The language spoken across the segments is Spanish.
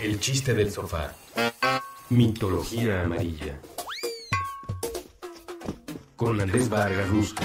El chiste del sofá. Mitología amarilla. Con Andrés Vargas Rusco.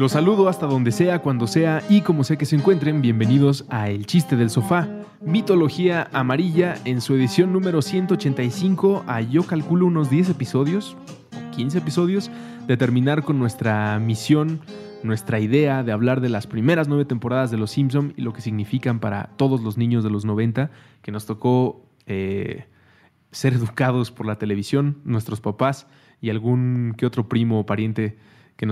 Los saludo hasta donde sea, cuando sea y como sé que se encuentren, bienvenidos a El Chiste del Sofá, Mitología Amarilla en su edición número 185 a ah, yo calculo unos 10 episodios, 15 episodios, de terminar con nuestra misión, nuestra idea de hablar de las primeras nueve temporadas de Los Simpson y lo que significan para todos los niños de los 90 que nos tocó... Eh, ser educados por la televisión, nuestros papás y algún que otro primo o pariente que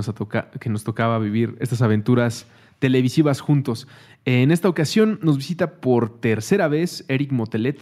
nos, tocaba vivir estas aventuras televisivas juntos. En esta ocasión nos visita por tercera vez Eric Motelet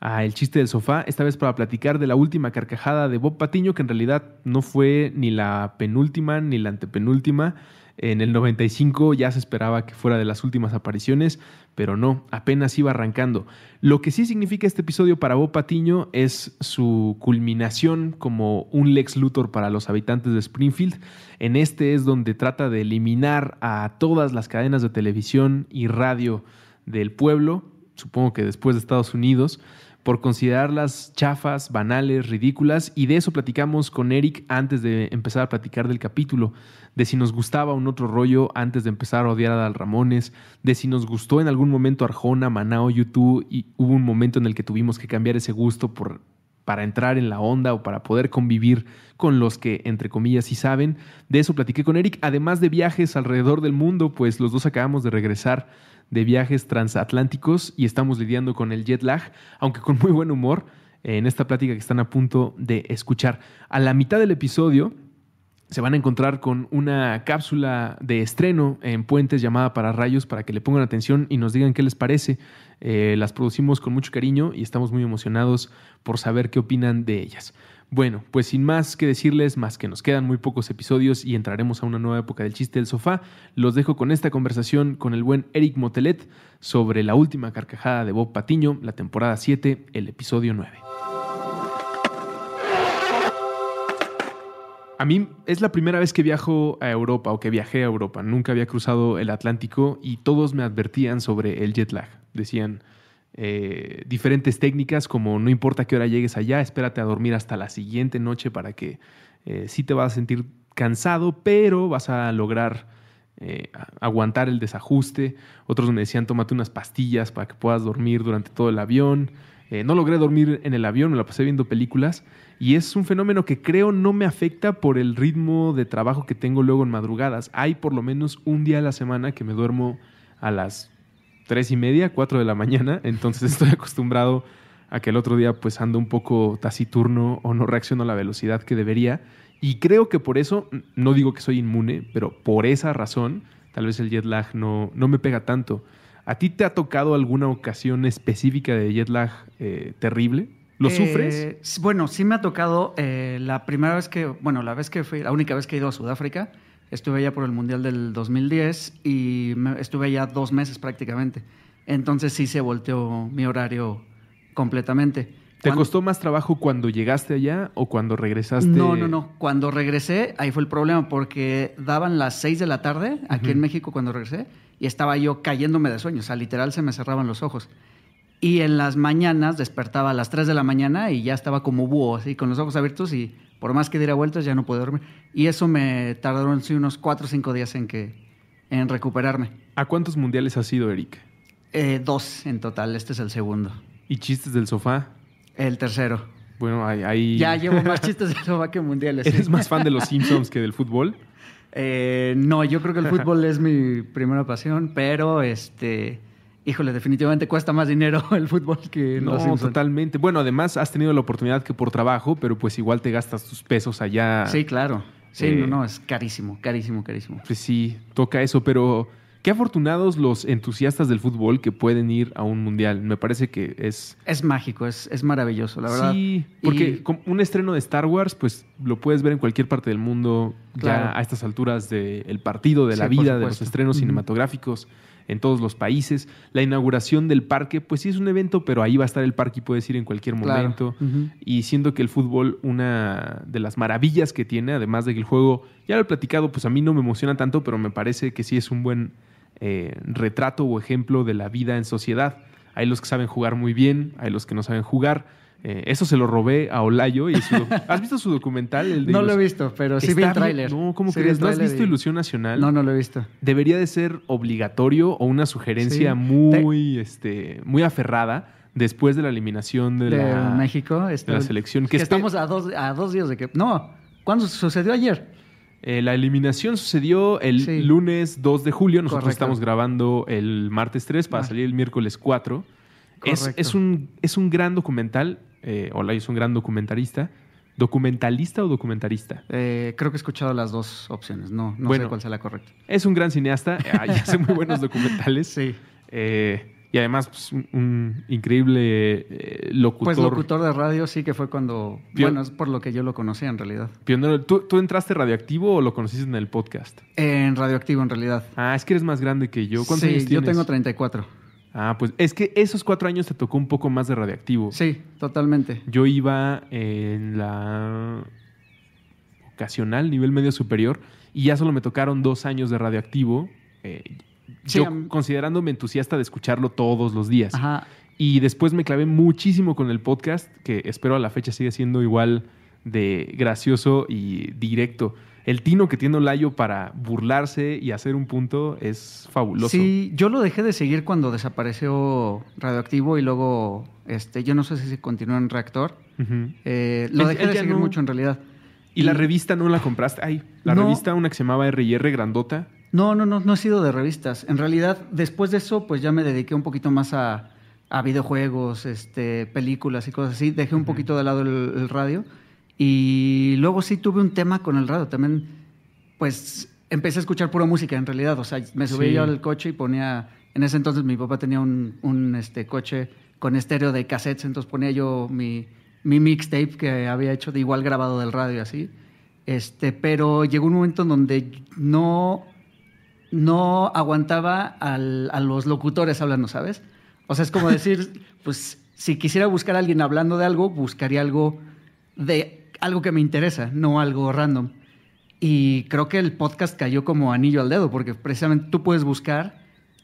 a El Chiste del Sofá, esta vez para platicar de la última carcajada de Bob Patiño, que en realidad no fue ni la penúltima ni la antepenúltima, en el 95 ya se esperaba que fuera de las últimas apariciones, pero no, apenas iba arrancando. Lo que sí significa este episodio para Bob Patiño es su culminación como un Lex Luthor para los habitantes de Springfield. En este es donde trata de eliminar a todas las cadenas de televisión y radio del pueblo, supongo que después de Estados Unidos por considerarlas chafas, banales, ridículas, y de eso platicamos con Eric antes de empezar a platicar del capítulo, de si nos gustaba un otro rollo antes de empezar a odiar a Dal Ramones, de si nos gustó en algún momento Arjona, Manao, YouTube, y hubo un momento en el que tuvimos que cambiar ese gusto por, para entrar en la onda o para poder convivir con los que, entre comillas, sí saben. De eso platiqué con Eric, además de viajes alrededor del mundo, pues los dos acabamos de regresar de viajes transatlánticos y estamos lidiando con el jet lag, aunque con muy buen humor, en esta plática que están a punto de escuchar. A la mitad del episodio se van a encontrar con una cápsula de estreno en Puentes llamada Para Rayos para que le pongan atención y nos digan qué les parece. Eh, las producimos con mucho cariño y estamos muy emocionados por saber qué opinan de ellas. Bueno, pues sin más que decirles, más que nos quedan muy pocos episodios y entraremos a una nueva época del chiste del sofá, los dejo con esta conversación con el buen Eric Motelet sobre la última carcajada de Bob Patiño, la temporada 7, el episodio 9. A mí es la primera vez que viajo a Europa o que viajé a Europa. Nunca había cruzado el Atlántico y todos me advertían sobre el jet lag. Decían, eh, diferentes técnicas como no importa qué hora llegues allá, espérate a dormir hasta la siguiente noche para que eh, sí te vas a sentir cansado, pero vas a lograr eh, aguantar el desajuste. Otros me decían, tómate unas pastillas para que puedas dormir durante todo el avión. no logré dormir en el avión, me la pasé viendo películas y es un fenómeno que creo no me afecta por el ritmo de trabajo que tengo luego en madrugadas. Hay por lo menos un día a la semana que me duermo a las tres y media, cuatro de la mañana, entonces estoy acostumbrado a que el otro día pues ando un poco taciturno o no reacciono a la velocidad que debería. Y creo que por eso, no digo que soy inmune, pero por esa razón, tal vez el jet lag no, no me pega tanto. ¿A ti te ha tocado alguna ocasión específica de jet lag eh, terrible? ¿Lo eh, sufres? Bueno, sí me ha tocado eh, la primera vez que, bueno, la vez que fui, la única vez que he ido a Sudáfrica, Estuve allá por el Mundial del 2010 y estuve allá dos meses prácticamente. Entonces sí se volteó mi horario completamente. ¿Te costó más trabajo cuando llegaste allá o cuando regresaste? No, no, no. Cuando regresé, ahí fue el problema, porque daban las seis de la tarde aquí en México cuando regresé y estaba yo cayéndome de sueño. O sea, literal se me cerraban los ojos. Y en las mañanas despertaba a las 3 de la mañana y ya estaba como búho, así con los ojos abiertos y por más que diera vueltas ya no podía dormir. Y eso me tardaron sí, unos 4 o 5 días en, que, en recuperarme. ¿A cuántos mundiales has ido, Eric? Eh, dos en total, este es el segundo. ¿Y chistes del sofá? El tercero. Bueno, ahí... Ya llevo más chistes del sofá que mundiales. ¿Eres más fan de los Simpsons que del fútbol? Eh, no, yo creo que el fútbol es mi primera pasión, pero este híjole, definitivamente cuesta más dinero el fútbol que no, totalmente. Bueno, además has tenido la oportunidad que por trabajo, pero pues igual te gastas tus pesos allá. Sí, claro. Sí, eh, no, no, es carísimo, carísimo, carísimo. Pues sí, toca eso, pero qué afortunados los entusiastas del fútbol que pueden ir a un mundial. Me parece que es... Es mágico, es, maravilloso, la verdad. Sí, porque un estreno de Star Wars, pues lo puedes ver en cualquier parte del mundo, ya a estas alturas del partido, de la vida, de los estrenos cinematográficos en todos los países. La inauguración del parque, pues sí es un evento, pero ahí va a estar el parque y puedes ir en cualquier momento. Y siendo que el fútbol, una de las maravillas que tiene, además de que el juego, ya lo he platicado, pues a mí no me emociona tanto, pero me parece que sí es un buen eh, retrato o ejemplo de la vida en sociedad. Hay los que saben jugar muy bien, hay los que no saben jugar eh, eso se lo robé a Olayo. Y ¿Has visto su documental? no lo he visto, pero sí vi el tráiler. No, has visto Ilusión Nacional? No, no lo he visto. Debería de ser obligatorio o una sugerencia muy, este, muy aferrada después de la eliminación de, la, México, de la este, selección. Que, estamos a dos, a días de que... No, ¿cuándo sucedió ayer? Eh, la eliminación sucedió el lunes 2 de julio. Nosotros estamos grabando el martes 3 para ah. salir el miércoles 4. un, es un gran documental eh, es un gran documentalista ¿Documentalista o documentarista? Eh, creo que he escuchado las dos opciones. No, no bueno, sé cuál sea la correcta. Es un gran cineasta ah, hace muy buenos documentales. Sí. Eh, y además, pues, un increíble eh, locutor. Pues locutor de radio, sí que fue cuando. bueno, es por lo que yo lo conocía en realidad. ¿tú, entraste radioactivo o lo conociste en el podcast? En radioactivo, en realidad. Ah, es que eres más grande que yo. sí, Yo tengo 34. Ah, pues es que esos cuatro años te tocó un poco más de radioactivo. Sí, totalmente. Yo iba en la ocasional, nivel medio superior, y ya solo me tocaron dos años de radioactivo. Eh, yo considerándome entusiasta de escucharlo todos los días. Ajá. Y después me clavé muchísimo con el podcast, que espero a la fecha siga siendo igual de gracioso y directo el tino que tiene Olayo para burlarse y hacer un punto es fabuloso. Sí, yo lo dejé de seguir cuando desapareció Radioactivo y luego, este, yo no sé si se continuó en Reactor. Eh, lo pues dejé de seguir mucho en realidad. ¿Y, la revista no la compraste? Ay, la revista, una que se llamaba R&R grandota. No, no, no, no he sido de revistas. En realidad, después de eso, pues ya me dediqué un poquito más a, videojuegos, este, películas y cosas así. Dejé un poquito de lado el, el radio y luego sí tuve un tema con el radio. También, pues, empecé a escuchar pura música en realidad. O sea, me subía yo al coche y ponía. En ese entonces mi papá tenía un, este, coche con estéreo de cassettes, entonces ponía yo mi, mi mixtape que había hecho de igual grabado del radio y así. Este, pero llegó un momento en donde no, no aguantaba a los locutores hablando, ¿sabes? O sea, es como decir, pues si quisiera buscar a alguien hablando de algo, buscaría algo de algo que me interesa, no algo random. Y creo que el podcast cayó como anillo al dedo, porque precisamente tú puedes buscar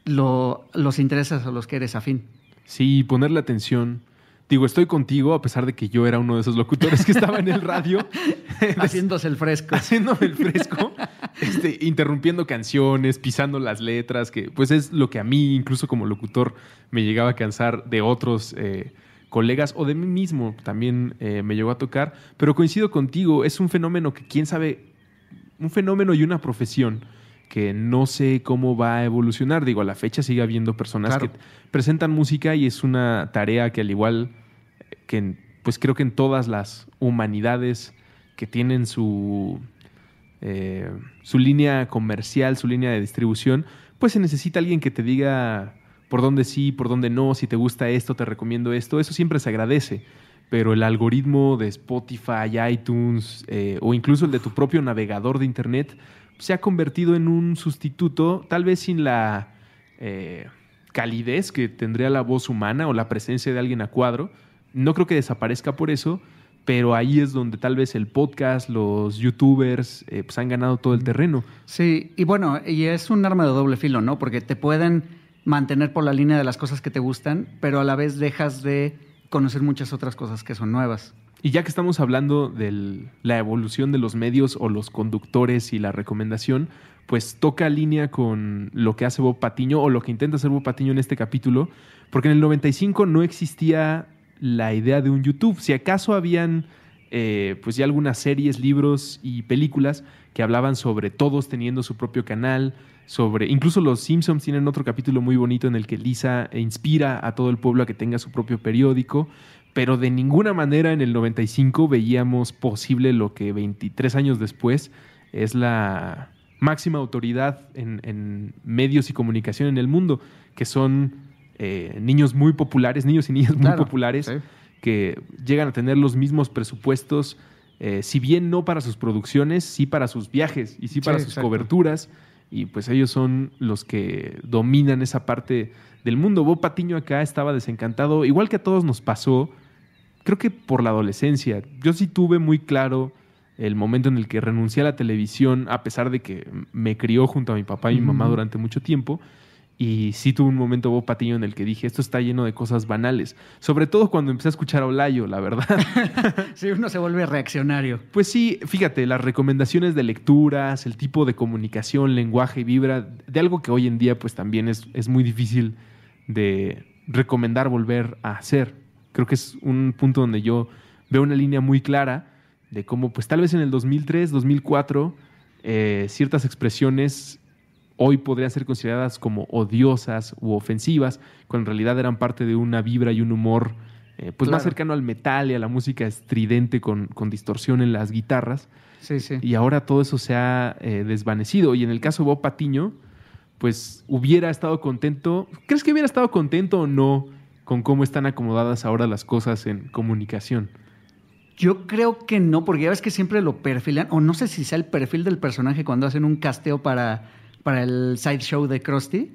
los intereses o los que eres afín. Sí, ponerle atención. Digo, estoy contigo, a pesar de que yo era uno de esos locutores que estaba en el radio. Haciéndose el fresco. Haciéndome el fresco, este, interrumpiendo canciones, pisando las letras, que pues es lo que a mí, incluso como locutor, me llegaba a cansar de otros eh, colegas o de mí mismo también eh, me llegó a tocar, pero coincido contigo, es un fenómeno que quién sabe, un fenómeno y una profesión que no sé cómo va a evolucionar. Digo, a la fecha sigue habiendo personas que presentan música y es una tarea que al igual que pues creo que en todas las humanidades que tienen su, eh, su línea comercial, su línea de distribución, pues se necesita alguien que te diga por dónde sí, por dónde no, si te gusta esto, te recomiendo esto, eso siempre se agradece. Pero el algoritmo de Spotify, iTunes eh, o incluso el de tu propio navegador de Internet se ha convertido en un sustituto, tal vez sin la eh, calidez que tendría la voz humana o la presencia de alguien a cuadro. No creo que desaparezca por eso, pero ahí es donde tal vez el podcast, los youtubers, eh, pues han ganado todo el terreno. Sí, y bueno, y es un arma de doble filo, ¿no? Porque te pueden mantener por la línea de las cosas que te gustan, pero a la vez dejas de conocer muchas otras cosas que son nuevas. Y ya que estamos hablando de la evolución de los medios o los conductores y la recomendación, pues toca línea con lo que hace Bob Patiño o lo que intenta hacer Bob Patiño en este capítulo, porque en el 95 no existía la idea de un YouTube. Si acaso habían eh, pues ya algunas series, libros y películas que hablaban sobre todos teniendo su propio canal, sobre, incluso los Simpsons tienen otro capítulo muy bonito en el que Lisa inspira a todo el pueblo a que tenga su propio periódico, pero de ninguna manera en el 95 veíamos posible lo que 23 años después es la máxima autoridad en, medios y comunicación en el mundo, que son eh, niños muy populares, niños y niñas muy populares, que llegan a tener los mismos presupuestos, eh, si bien no para sus producciones, sí para sus viajes y sí para sus coberturas y pues ellos son los que dominan esa parte del mundo. Bob Patiño acá estaba desencantado, igual que a todos nos pasó, creo que por la adolescencia. Yo sí tuve muy claro el momento en el que renuncié a la televisión, a pesar de que me crió junto a mi papá y mi mamá durante mucho tiempo. Y sí tuve un momento Bob Patiño en el que dije, esto está lleno de cosas banales. Sobre todo cuando empecé a escuchar a Olayo, la verdad. sí, uno se vuelve reaccionario. Pues sí, fíjate, las recomendaciones de lecturas, el tipo de comunicación, lenguaje y vibra, de algo que hoy en día pues también es, muy difícil de recomendar volver a hacer. Creo que es un punto donde yo veo una línea muy clara de cómo pues tal vez en el 2003, 2004, eh, ciertas expresiones hoy podrían ser consideradas como odiosas u ofensivas, cuando en realidad eran parte de una vibra y un humor eh, pues más cercano al metal y a la música estridente con, distorsión en las guitarras. Sí, sí. Y ahora todo eso se ha eh, desvanecido. Y en el caso de Bob Patiño, pues hubiera estado contento. ¿Crees que hubiera estado contento o no con cómo están acomodadas ahora las cosas en comunicación? Yo creo que no, porque ya ves que siempre lo perfilan, o no sé si sea el perfil del personaje cuando hacen un casteo para para el sideshow de Krusty,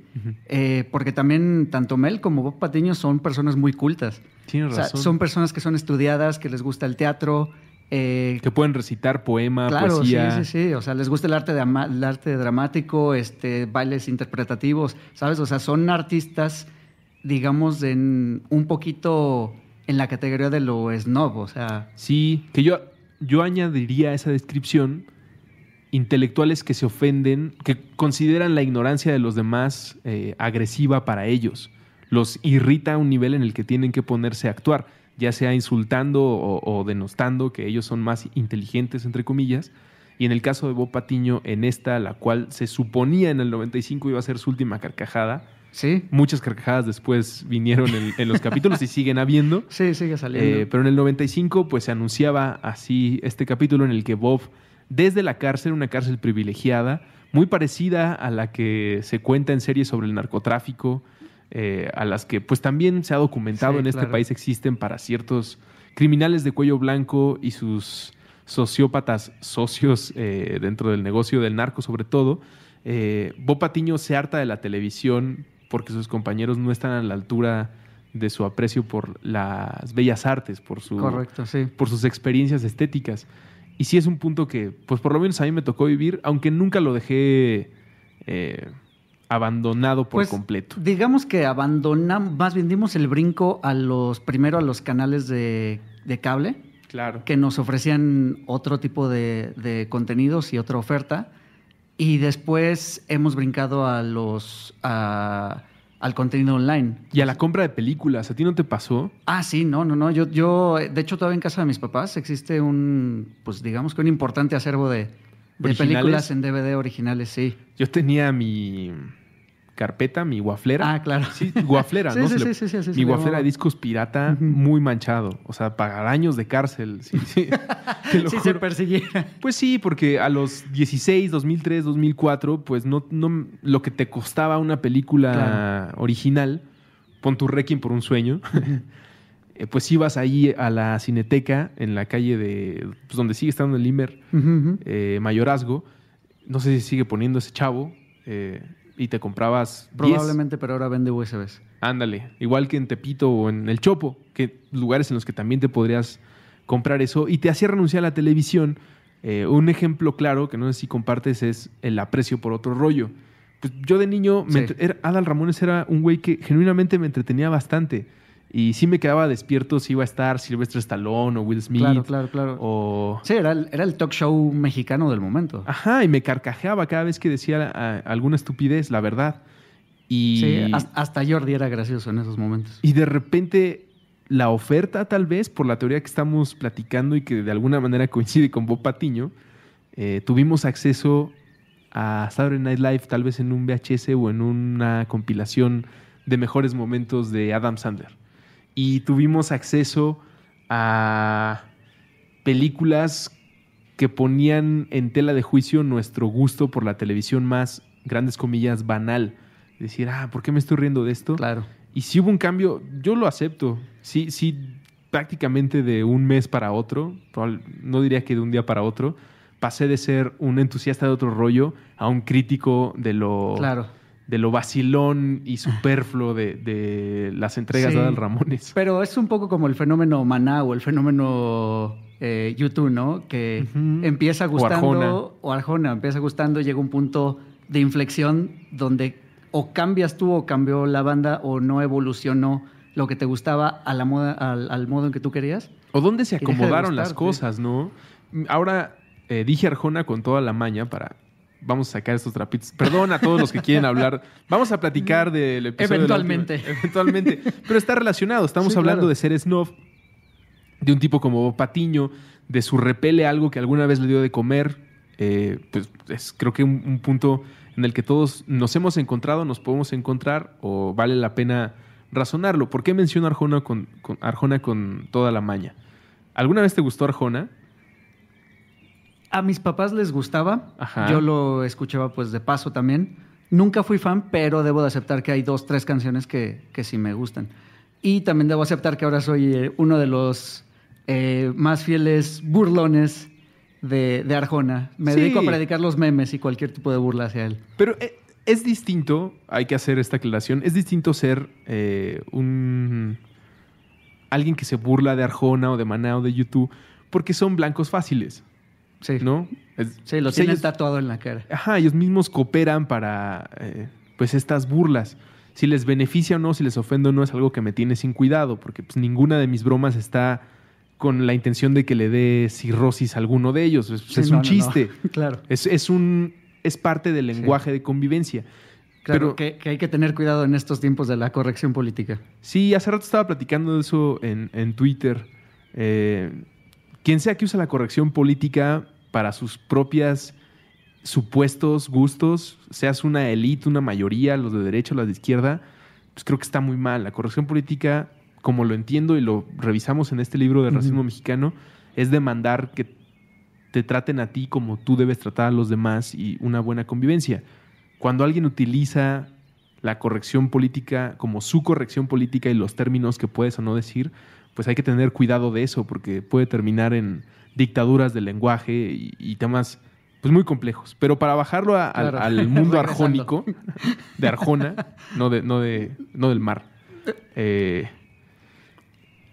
eh, porque también tanto Mel como Bob Patiño son personas muy cultas. Tienes razón. Son personas que son estudiadas, que les gusta el teatro. Eh, que pueden recitar poema, claro, Sí, sí, sí. O sea, les gusta el arte, de, el arte dramático, este, bailes interpretativos, ¿sabes? O sea, son artistas, digamos, en un poquito en la categoría de lo snob, o sea. Sí, que yo, yo añadiría esa descripción intelectuales que se ofenden, que consideran la ignorancia de los demás eh, agresiva para ellos. Los irrita a un nivel en el que tienen que ponerse a actuar, ya sea insultando o, denostando que ellos son más inteligentes, entre comillas. Y en el caso de Bob Patiño, en esta, la cual se suponía en el 95 iba a ser su última carcajada, Sí. Muchas carcajadas después vinieron en, los capítulos y siguen habiendo. Sí, sigue saliendo. Eh, pero en el 95, pues se anunciaba así este capítulo en el que Bob desde la cárcel, una cárcel privilegiada, muy parecida a la que se cuenta en series sobre el narcotráfico, eh, a las que pues también se ha documentado en este país existen para ciertos criminales de cuello blanco y sus sociópatas socios eh, dentro del negocio del narco sobre todo. Eh, Bo Patiño se harta de la televisión porque sus compañeros no están a la altura de su aprecio por las bellas artes, por, su, por sus experiencias estéticas. Y sí es un punto que, pues por lo menos a mí me tocó vivir, aunque nunca lo dejé eh, abandonado por pues, completo. Digamos que abandonamos, más bien dimos el brinco a los, primero a los canales de, cable. Claro. Que nos ofrecían otro tipo de, contenidos y otra oferta. Y después hemos brincado a los al contenido online. Y a la compra de películas, ¿a ti no te pasó? Ah, sí, no, no, no. Yo, yo de hecho, todavía en casa de mis papás existe un, pues digamos que un importante acervo de, de películas en DVD originales, sí. Yo tenía mi carpeta, mi guaflera. Ah, claro. Sí, guaflera, ¿no? Sí, sí, sí, sí, Mi guaflera de discos pirata muy manchado. O sea, pagar años de cárcel. Sí, se persiguiera. Pues sí, porque a los 16, 2003, 2004, pues no, no lo que te costaba una película original, pon tu requiem por un sueño. Eh, pues ibas ahí a la cineteca en la calle de pues, donde sigue estando el Limer, eh, Mayorazgo. No sé si sigue poniendo ese chavo. Eh, y te comprabas. Probablemente, pero ahora vende USBs. Ándale, igual que en Tepito o en El Chopo, que lugares en los que también te podrías comprar eso y te hacía renunciar a la televisión. Eh, un ejemplo claro, que no sé si compartes, es el aprecio por otro rollo. Pues yo de niño, Adal Ramones era un güey que genuinamente me entretenía bastante. Y sí me quedaba despierto si iba a estar Silvestre Stallone o Will Smith. Claro, claro, claro. O... Sí, era el, talk show mexicano del momento. Ajá, y me carcajeaba cada vez que decía ah, alguna estupidez, la verdad. Y... hasta Jordi era gracioso en esos momentos. Y de repente la oferta, tal vez, por la teoría que estamos platicando y que de alguna manera coincide con Bob Patiño, eh, tuvimos acceso a Saturday Night Live tal vez en un VHS o en una compilación de mejores momentos de Adam Sandler y tuvimos acceso a películas que ponían en tela de juicio nuestro gusto por la televisión más, grandes comillas, banal. Decir, ah, ¿por qué me estoy riendo de esto? Claro. Y si hubo un cambio, yo lo acepto. Sí, sí, prácticamente de un mes para otro, no diría que de un día para otro, pasé de ser un entusiasta de otro rollo a un crítico de lo... Claro de lo vacilón y ah. superfluo de, las entregas de Adal Ramones. Pero es un poco como el fenómeno Maná o el fenómeno eh, YouTube, ¿no? Que empieza gustando, o Arjona. empieza gustando, llega un punto de inflexión donde o cambias tú o cambió la banda o no evolucionó lo que te gustaba a la moda, al, al modo en que tú querías. O dónde se acomodaron las cosas, ¿no? Ahora eh, dije Arjona con toda la maña para vamos a sacar estos trapitos. Perdón a todos los que quieren hablar. Vamos a platicar del episodio. Eventualmente. De eventualmente. Pero está relacionado. Estamos hablando de ser snob, de un tipo como Patiño, de su repele algo que alguna vez le dio de comer. Eh, pues es creo que un, un, punto en el que todos nos hemos encontrado, nos podemos encontrar o vale la pena razonarlo. ¿Por qué menciono Arjona con Arjona con toda la maña? ¿Alguna vez te gustó Arjona? a mis papás les gustaba. Yo lo escuchaba pues de paso también. Nunca fui fan, pero debo de aceptar que hay dos, tres canciones que, que sí me gustan. Y también debo aceptar que ahora soy eh, uno de los eh, más fieles burlones de, Arjona. Me dedico a predicar los memes y cualquier tipo de burla hacia él. Pero eh, es distinto, hay que hacer esta aclaración, es distinto ser un alguien que se burla de Arjona o de Maná o de YouTube porque son blancos fáciles. Sí. ¿No? sí, lo pues tienen tatuado en la cara. Ajá, ellos mismos cooperan para eh, pues estas burlas. Si les beneficia o no, si les ofendo o no, es algo que me tiene sin cuidado, porque pues, ninguna de mis bromas está con la intención de que le dé cirrosis a alguno de ellos. Es, un chiste. claro. Es, un, es parte del lenguaje de convivencia. Claro, que, hay que tener cuidado en estos tiempos de la corrección política. Sí, hace rato estaba platicando de eso en, Twitter. Eh, quien sea que usa la corrección política, para sus propias supuestos gustos, seas una élite, una mayoría, los de derecha, los de izquierda, pues creo que está muy mal. La corrección política, como lo entiendo y lo revisamos en este libro de racismo mexicano, es demandar que te traten a ti como tú debes tratar a los demás y una buena convivencia. Cuando alguien utiliza la corrección política como su corrección política y los términos que puedes o no decir, pues hay que tener cuidado de eso porque puede terminar en dictaduras del lenguaje y, temas pues muy complejos. Pero para bajarlo al, mundo arjónico, de Arjona, no, de, no, de, no del mar, eh,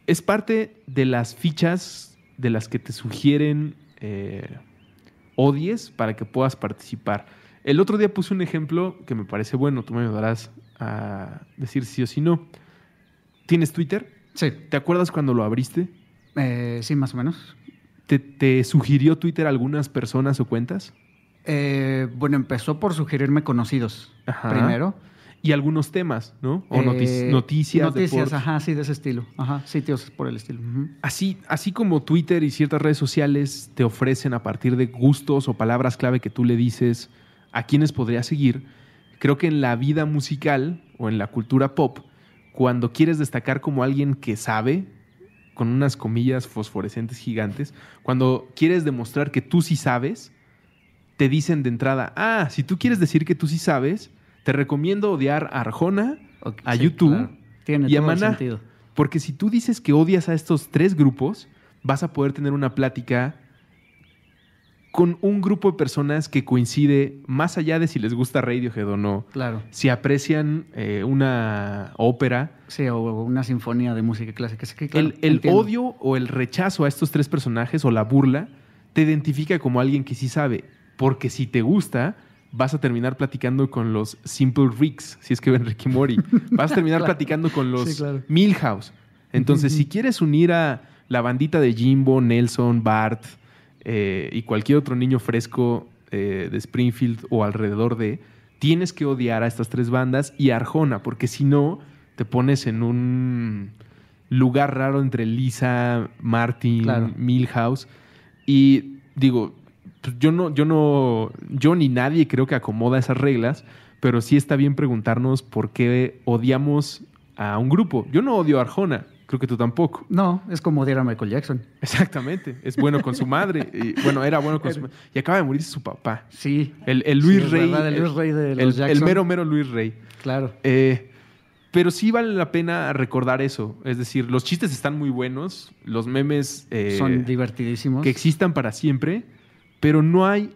es parte de las fichas de las que te sugieren eh, odies para que puedas participar. El otro día puse un ejemplo que me parece bueno, tú me ayudarás a decir sí o sí no. ¿Tienes Twitter? Sí. ¿Te acuerdas cuando lo abriste? Eh, sí, más o menos. ¿Te, sugirió Twitter algunas personas o cuentas? Eh, bueno, empezó por sugerirme conocidos primero. Y algunos temas, ¿no? O eh, noticias. Noticias, ajá, sí, de ese estilo. Ajá, sitios por el estilo. así, así como Twitter y ciertas redes sociales te ofrecen a partir de gustos o palabras clave que tú le dices a quienes podrías seguir, creo que en la vida musical o en la cultura pop, cuando quieres destacar como alguien que sabe, con unas comillas fosforescentes gigantes, cuando quieres demostrar que tú sí sabes, te dicen de entrada, ah, si tú quieres decir que tú sí sabes, te recomiendo odiar a Arjona, a YouTube y a Porque si tú dices que odias a estos tres grupos, vas a poder tener una plática con un grupo de personas que coincide, más allá de si les gusta Radiohead o no, claro. si aprecian eh, una ópera. Sí, o una sinfonía de música clásica. el, odio o el rechazo a estos tres personajes o la burla te identifica como alguien que sí sabe, porque si te gusta, vas a terminar platicando con los Simple Ricks, si es que ven Ricky Mori. Vas a terminar platicando con los Milhouse. Entonces, si quieres unir a la bandita de Jimbo, Nelson, Bart, eh, y cualquier otro niño fresco eh, de Springfield o alrededor de, tienes que odiar a estas tres bandas y a Arjona, porque si no, te pones en un lugar raro entre Lisa, Martin, Milhouse. Y digo, yo no, yo no, yo ni nadie creo que acomoda esas reglas, pero sí está bien preguntarnos por qué odiamos a un grupo. Yo no odio a Arjona, Creo que tú tampoco. No, es como diera Michael Jackson. Exactamente. Es bueno con su madre. Y, bueno, era bueno con su madre. Y acaba de morir su papá. Sí. El, el Luis Rey. el, Luis Rey de los mero, mero Luis Rey. Claro. Eh, pero sí vale la pena recordar eso. Es decir, los chistes están muy buenos, los memes... Eh, Son divertidísimos. Que existan para siempre, pero no hay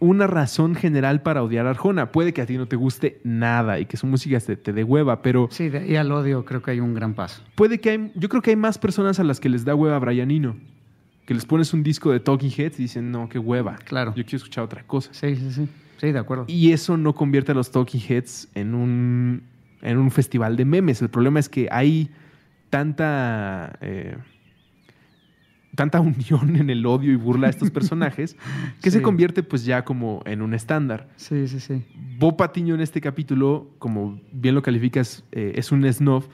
una razón general para odiar a Arjona. Puede que a ti no te guste nada y que su música te, dé hueva, pero... Sí, de al odio creo que hay un gran paso. Puede que hay... Yo creo que hay más personas a las que les da hueva a Que les pones un disco de Talking Heads y dicen, no, qué hueva. Claro. Yo quiero escuchar otra cosa. Sí, sí, sí. Sí, de acuerdo. Y eso no convierte a los Talking Heads en un, en un festival de memes. El problema es que hay tanta... Eh, tanta unión en el odio y burla a estos personajes que se convierte pues ya como en un estándar. Sí, sí, sí. Bo Patiño en este capítulo, como bien lo calificas, eh, es un snob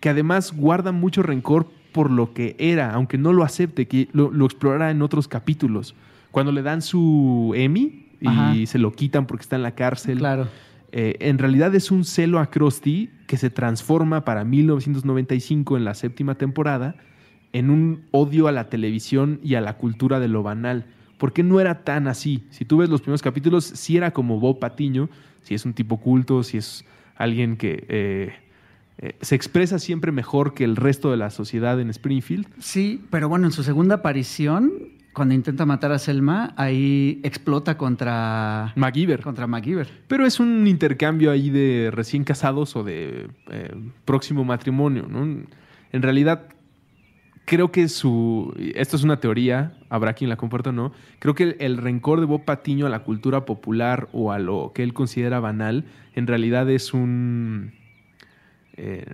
que además guarda mucho rencor por lo que era, aunque no lo acepte, que lo, explorará en otros capítulos. Cuando le dan su Emmy y se lo quitan porque está en la cárcel. Claro. Eh, en realidad es un celo a Krusty que se transforma para 1995 en la séptima temporada en un odio a la televisión y a la cultura de lo banal. ¿Por qué no era tan así? Si tú ves los primeros capítulos, si sí era como Bob Patiño, si es un tipo culto, si es alguien que eh, eh, se expresa siempre mejor que el resto de la sociedad en Springfield. Sí, pero bueno, en su segunda aparición, cuando intenta matar a Selma, ahí explota contra MacGyver. Contra MacGyver. Pero es un intercambio ahí de recién casados o de eh, próximo matrimonio, ¿no? En realidad, creo que su. Esto es una teoría, habrá quien la comparta o no. Creo que el, rencor de Bob Patiño a la cultura popular o a lo que él considera banal, en realidad es un. Eh,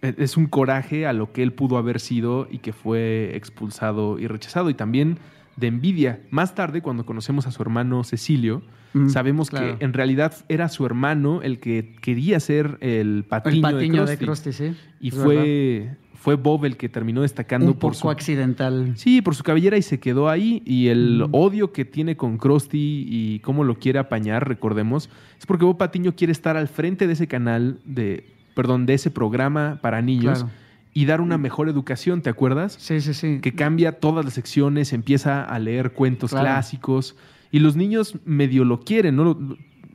es un coraje a lo que él pudo haber sido y que fue expulsado y rechazado. Y también de envidia. Más tarde, cuando conocemos a su hermano Cecilio, Mm, Sabemos que en realidad era su hermano el que quería ser el patiño, de Krusty. sí. Y fue... fue Bob el que terminó destacando. por su, accidental. Sí, por su cabellera y se quedó ahí. Y el mm. odio que tiene con Krusty y cómo lo quiere apañar, recordemos, es porque Bob Patiño quiere estar al frente de ese canal, de, perdón, de ese programa para niños. Y dar una mejor educación, ¿te acuerdas? Sí, sí, sí. Que cambia todas las secciones, empieza a leer cuentos clásicos. Y los niños medio lo quieren, ¿no?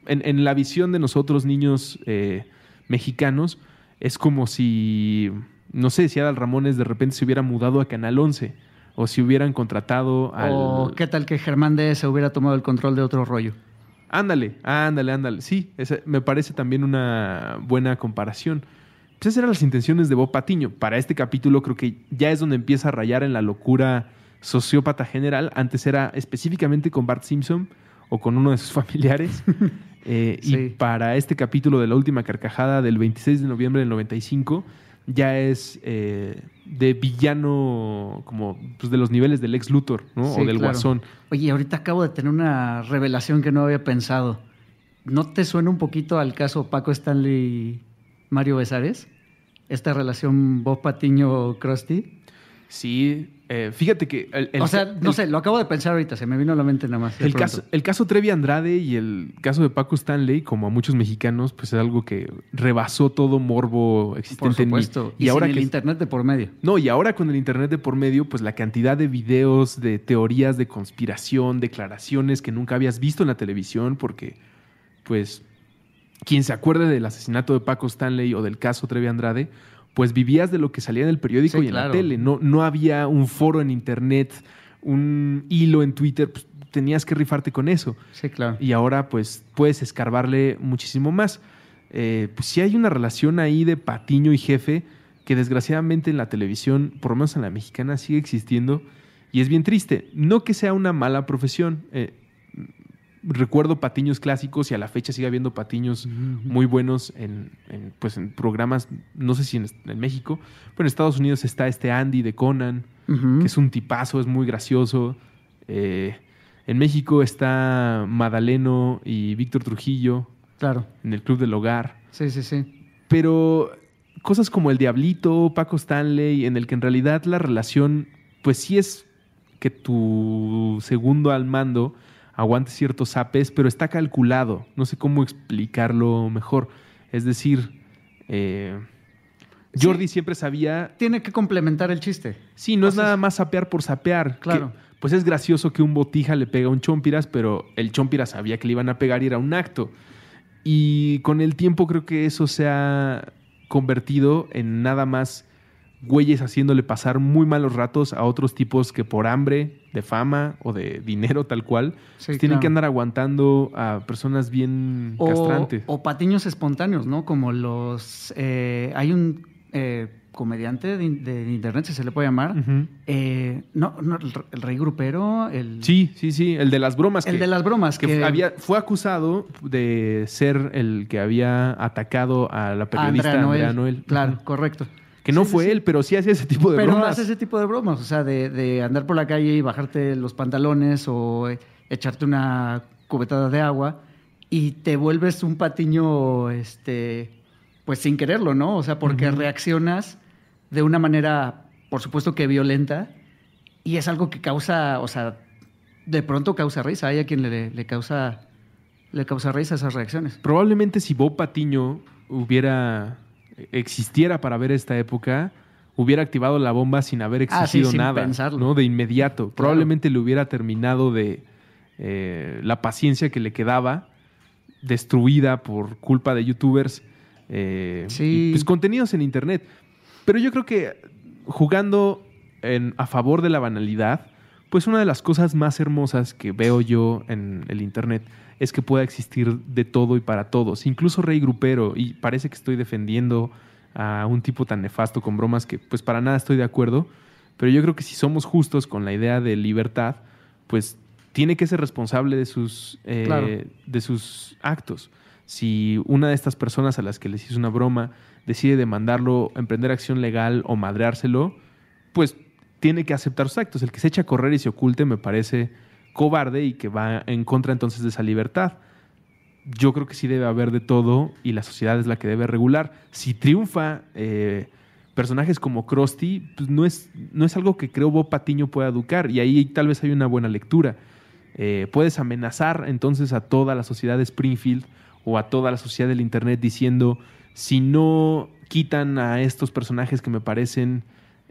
En, la visión de nosotros, niños eh, mexicanos, es como si, no sé, si Adal Ramones de repente se hubiera mudado a Canal 11 o si hubieran contratado al... O qué tal que Germán D. se hubiera tomado el control de otro rollo. Ándale, ándale, ándale. Sí, me parece también una buena comparación. Pues esas eran las intenciones de Bob Patiño. Para este capítulo creo que ya es donde empieza a rayar en la locura sociópata general. Antes era específicamente con Bart Simpson o con uno de sus familiares. Eh, y para este capítulo de la última carcajada del 26 de noviembre del 95 ya es eh, de villano, como pues, de los niveles del ex Luthor, o del Guasón. Oye, ahorita acabo de tener una revelación que no había pensado. ¿No te suena un poquito al caso Paco Stanley Mario Besares? Esta relación Bob Patiño Krusty. Sí, eh, fíjate que. o sea, no sé, lo acabo de pensar ahorita, se me vino a la mente nada más. El caso, el caso Trevi Andrade y el caso de Paco Stanley, como a muchos mexicanos, pues es algo que rebasó todo morbo existente en Y, ahora con el internet de por medio. No, y ahora con el internet de por medio, pues la cantidad de videos, de teorías de conspiración, declaraciones que nunca habías visto en la televisión, porque, pues, quien se acuerde del asesinato de Paco Stanley o del caso Trevi Andrade, pues vivías de lo que salía en el periódico y en la tele. No, no había un foro en internet, un hilo en Twitter. Pues tenías que rifarte con eso. Sí, claro. Y ahora, pues, puedes escarbarle muchísimo más. Eh, pues sí hay una relación ahí de patiño y jefe que desgraciadamente en la televisión, por lo menos en la mexicana, sigue existiendo. Y es bien triste. No que sea una mala profesión. Eh, recuerdo patiños clásicos y a la fecha sigue habiendo patiños muy buenos en, pues, en programas, no sé si en, México, pero en Estados Unidos está este Andy de Conan, que es un tipazo, es muy gracioso. Eh, en México está Madaleno y Víctor Trujillo. Claro. En el Club del Hogar. Sí, sí, sí. Pero cosas como El Diablito, Paco Stanley, en el que en realidad la relación, pues sí es que tu segundo al mando aguante ciertos sapes pero está calculado. No sé cómo explicarlo mejor. Es decir, eh, Jordi siempre sabía. Tiene que complementar el chiste. Sí, no es nada más sapear por sapear. Claro. pues es gracioso que un botija le pega a un chompiras, pero el chompiras sabía que le iban a pegar y era un acto. Y con el tiempo creo que eso se ha convertido en nada más güeyes haciéndole pasar muy malos ratos a otros tipos que por hambre, de fama o de dinero tal cual, pues tienen que andar aguantando a personas bien castrantes. O patiños espontáneos, ¿no? Como los... Eh, hay un eh, comediante de, internet, si se le puede llamar. Eh, no, el rey grupero, el... Sí, sí, sí, el de las bromas. El de las bromas. Que, había, fue acusado de ser el que había atacado a la periodista Andrea Noel. Claro, correcto. Que no fue él, pero sí hace ese tipo de bromas. Pero hace ese tipo de bromas, o sea, de, andar por la calle y bajarte los pantalones o eh, echarte una cubetada de agua y te vuelves un patiño, este, pues sin quererlo, ¿no? O sea, porque reaccionas de una manera, por supuesto que violenta, y es algo que causa, o sea, de pronto causa risa. Hay a quien le, le causa le causa risa esas reacciones. Probablemente si Bob Patiño hubiera existiera para ver esta época, hubiera activado la bomba sin haber ah, existido nada, ¿no? De inmediato. Probablemente le hubiera terminado de eh, la paciencia que le quedaba, destruida por culpa de youtubers, eh, pues contenidos en internet. Pero yo creo que jugando en, a favor de la banalidad, pues una de las cosas más hermosas que veo yo en el internet es que pueda existir de todo y para todos. Incluso Rey Grupero, y parece que estoy defendiendo a un tipo tan nefasto con bromas que pues para nada estoy de acuerdo, pero yo creo que si somos justos con la idea de libertad, pues tiene que ser responsable de sus, eh, de sus actos. Si una de estas personas a las que les hizo una broma decide demandarlo, emprender acción legal o madreárselo, pues tiene que aceptar sus actos. El que se echa a correr y se oculte me parece cobarde y que va en contra entonces de esa libertad. Yo creo que sí debe haber de todo y la sociedad es la que debe regular. Si triunfa eh, personajes como Krusty, pues no es, no es algo que creo Bob Patiño pueda educar y ahí tal vez hay una buena lectura. Eh, puedes amenazar entonces a toda la sociedad de Springfield o a toda la sociedad del Internet diciendo, si no quitan a estos personajes que me parecen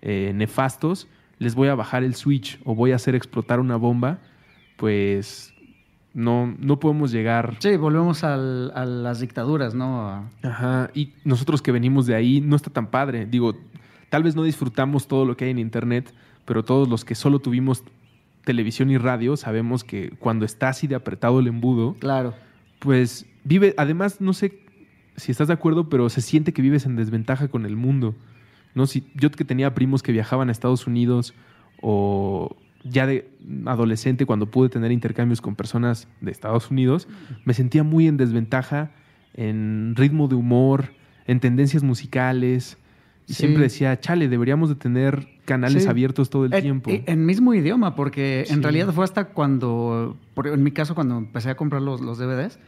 eh, nefastos, les voy a bajar el switch o voy a hacer explotar una bomba pues no, no podemos llegar. Sí, volvemos a las dictaduras, ¿no? Ajá, y nosotros que venimos de ahí, no está tan padre. Digo, tal vez no disfrutamos todo lo que hay en Internet, pero todos los que solo tuvimos televisión y radio sabemos que cuando está así de apretado el embudo. Claro. Pues vive, además, no sé si estás de acuerdo, pero se siente que vives en desventaja con el mundo. ¿no? Si, yo que tenía primos que viajaban a Estados Unidos o ya de adolescente, cuando pude tener intercambios con personas de Estados Unidos, me sentía muy en desventaja en ritmo de humor, en tendencias musicales. Y siempre decía, chale, deberíamos de tener canales abiertos todo el, tiempo. E, en mismo idioma, porque en realidad fue hasta cuando, en mi caso, cuando empecé a comprar los, los DVDs,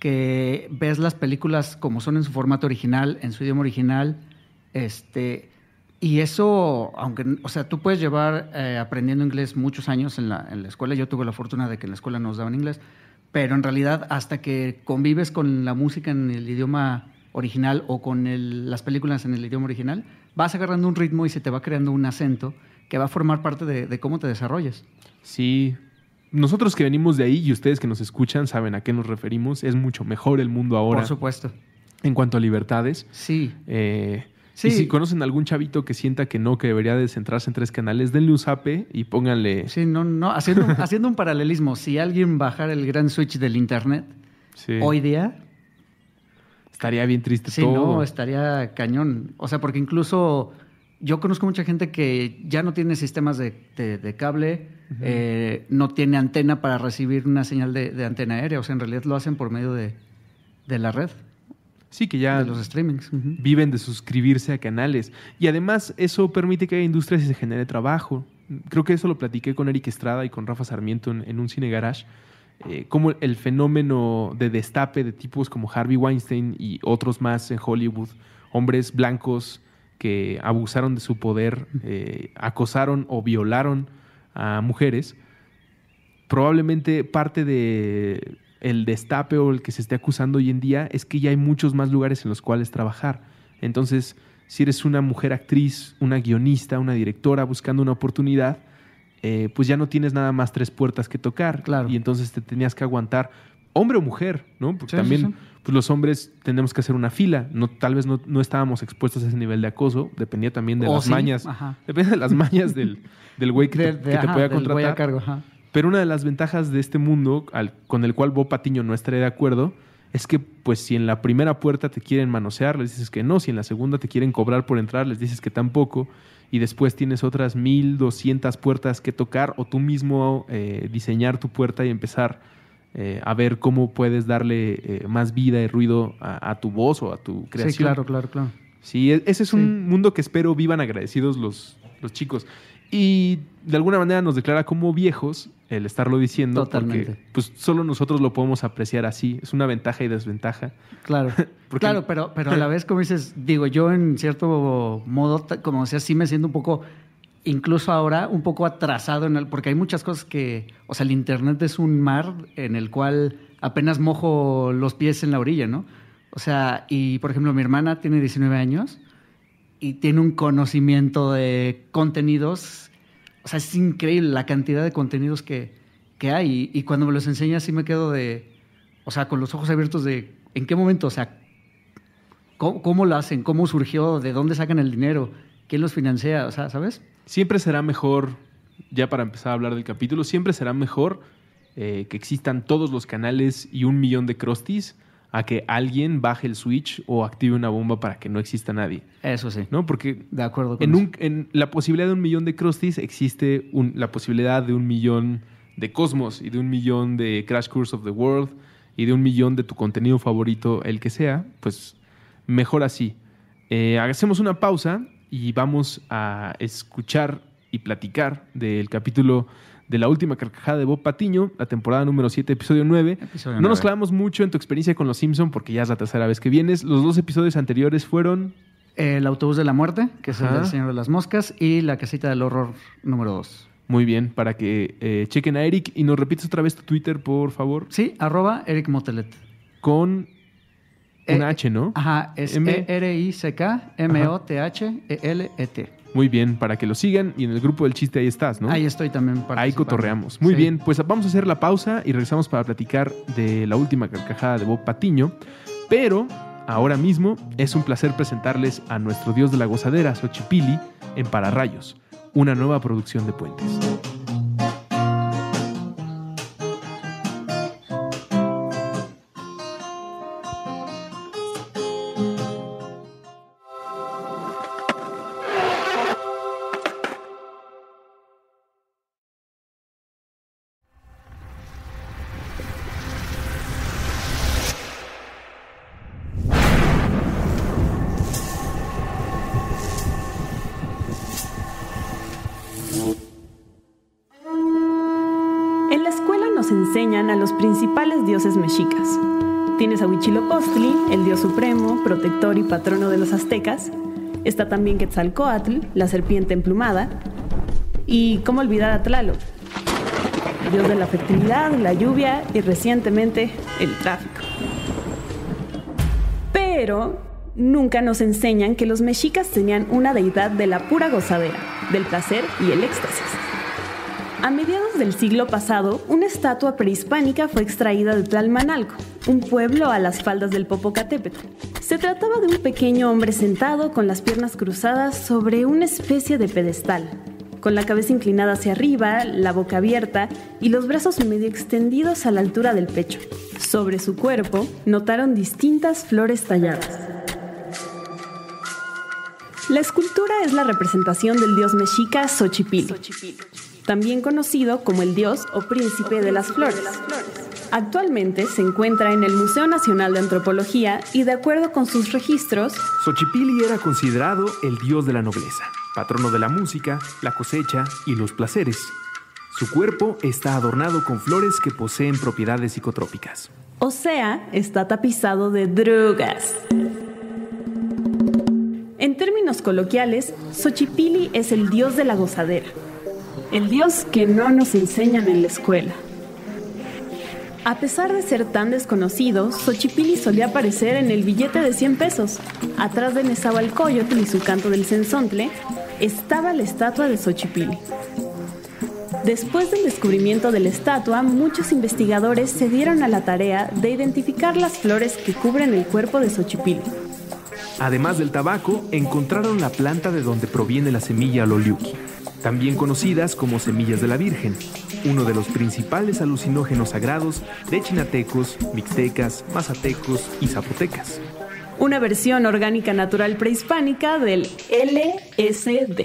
que ves las películas como son en su formato original, en su idioma original, este, y eso, aunque, o sea, tú puedes llevar eh, aprendiendo inglés muchos años en la, escuela. Yo tuve la fortuna de que en la escuela nos daban inglés, pero en realidad hasta que convives con la música en el idioma original o con las películas en el idioma original, vas agarrando un ritmo y se te va creando un acento que va a formar parte de, cómo te desarrollas. Sí. Nosotros que venimos de ahí y ustedes que nos escuchan saben a qué nos referimos. Es mucho mejor el mundo ahora. Por supuesto. En cuanto a libertades. Sí. Eh, si conocen algún chavito que sienta que no, que debería de centrarse en tres canales, denle un zape y pónganle. Sí, no, no. Haciendo, haciendo un paralelismo, si alguien bajara el gran switch del Internet hoy día. Estaría bien triste sí, no, estaría cañón. O sea, porque incluso yo conozco mucha gente que ya no tiene sistemas de, cable, eh, no tiene antena para recibir una señal de, de, antena aérea. O sea, en realidad lo hacen por medio de, la red. Sí, que ya. los streamings. Viven de suscribirse a canales. Y además, eso permite que haya industria y se genere trabajo. Creo que eso lo platiqué con Eric Estrada y con Rafa Sarmiento en, un cine garage. Eh, como el fenómeno de destape de tipos como Harvey Weinstein y otros más en Hollywood, hombres blancos que abusaron de su poder, eh, acosaron o violaron a mujeres, probablemente parte de el destape o el que se esté acusando hoy en día es que ya hay muchos más lugares en los cuales trabajar. Entonces, si eres una mujer actriz, una guionista, una directora buscando una oportunidad, eh, pues ya no tienes nada más tres puertas que tocar. Claro. Y entonces te tenías que aguantar, hombre o mujer, ¿no? Porque también Pues los hombres tenemos que hacer una fila. No, tal vez no, estábamos expuestos a ese nivel de acoso. Dependía también de las mañas. Depende de las mañas del, del güey que, te, de, contratar. a cargo, pero una de las ventajas de este mundo, con el cual Bob Patiño no estaría de acuerdo, es que pues si en la primera puerta te quieren manosear, les dices que no, si en la segunda te quieren cobrar por entrar, les dices que tampoco, y después tienes otras 1200 puertas que tocar o tú mismo eh, diseñar tu puerta y empezar eh, a ver cómo puedes darle eh, más vida y ruido a, tu voz o a tu creación. Sí, claro, claro, claro. Sí, e-, ese es un mundo que espero vivan agradecidos los, los chicos. Y de alguna manera nos declara como viejos el estarlo diciendo. pues solo nosotros lo podemos apreciar así. Es una ventaja y desventaja. Claro. Claro, pero, pero a la vez, como dices, digo, yo en cierto modo, como decía, sí me siento un poco, incluso ahora, un poco atrasado en el. Porque hay muchas cosas que. O sea, el Internet es un mar en el cual apenas mojo los pies en la orilla, ¿no? O sea, y por ejemplo, mi hermana tiene 19 años y tiene un conocimiento de contenidos o sea, es increíble la cantidad de contenidos que, hay. Y, cuando me los enseña, sí me quedo de, o sea, con los ojos abiertos de, ¿en qué momento? O sea, ¿cómo, lo hacen? ¿Cómo surgió? ¿De dónde sacan el dinero? ¿Quién los financia? O sea, ¿sabes? Siempre será mejor, ya para empezar a hablar del capítulo, siempre será mejor eh, que existan todos los canales y un millón de crostis a que alguien baje el switch o active una bomba para que no exista nadie. Eso sí. ¿No? Porque de acuerdo en, la posibilidad de un millón de Krustys existe la posibilidad de un millón de Cosmos y de un millón de Crash Course of the World y de un millón de tu contenido favorito, el que sea, pues mejor así. Eh, hacemos una pausa y vamos a escuchar y platicar del capítulo de La última carcajada de Bob Patiño, la temporada número 7, episodio 9. no nos clavamos mucho en tu experiencia con Los Simpson porque ya es la tercera vez que vienes. Los dos episodios anteriores fueron El autobús de la muerte, que es el Señor de las Moscas, y La casita del horror número 2. Muy bien, para que eh, chequen a Eric y nos repites otra vez tu Twitter, por favor. Sí, arroba Eric Motelet. Con eh, un H, ¿no? Ajá, es M E-R-I-C-K-M-O-T-H-E-L-E-T. Muy bien, para que lo sigan y en el grupo del chiste ahí estás, ¿no? Ahí estoy también. para. Ahí cotorreamos. Muy bien, pues vamos a hacer la pausa y regresamos para platicar de la última carcajada de Bob Patiño. Pero ahora mismo es un placer presentarles a nuestro dios de la gozadera, Xochipili, en Pararrayos, una nueva producción de Puentes. protector y patrono de los aztecas. Está también Quetzalcoatl, la serpiente emplumada. Y cómo olvidar a Tlaloc, dios de la fertilidad, la lluvia y recientemente el tráfico. Pero nunca nos enseñan que los mexicas tenían una deidad de la pura gozadera, del placer y el éxtasis. A mediados del siglo pasado, una estatua prehispánica fue extraída de Tlalmanalco, un pueblo a las faldas del Popocatépetl. Se trataba de un pequeño hombre sentado con las piernas cruzadas sobre una especie de pedestal, con la cabeza inclinada hacia arriba, la boca abierta y los brazos medio extendidos a la altura del pecho. Sobre su cuerpo notaron distintas flores talladas. La escultura es la representación del dios mexica Xochipil, también conocido como el dios o príncipe, De las flores. Actualmente se encuentra en el Museo Nacional de Antropología y de acuerdo con sus registros, Xochipilli era considerado el dios de la nobleza, patrono de la música, la cosecha y los placeres. Su cuerpo está adornado con flores que poseen propiedades psicotrópicas. O sea, está tapizado de drogas. En términos coloquiales, Xochipilli es el dios de la gozadera. El dios que no nos enseñan en la escuela. A pesar de ser tan desconocido, Xochipilli solía aparecer en el billete de 100 pesos. Atrás de Nezahualcóyotl y su canto del Cenzontle, estaba la estatua de Xochipilli. Después del descubrimiento de la estatua, muchos investigadores se dieron a la tarea de identificar las flores que cubren el cuerpo de Xochipilli. Además del tabaco, encontraron la planta de donde proviene la semilla Loliuki, también conocidas como semillas de la Virgen, uno de los principales alucinógenos sagrados de chinatecos, mixtecas, mazatecos y zapotecas. Una versión orgánica natural prehispánica del LSD.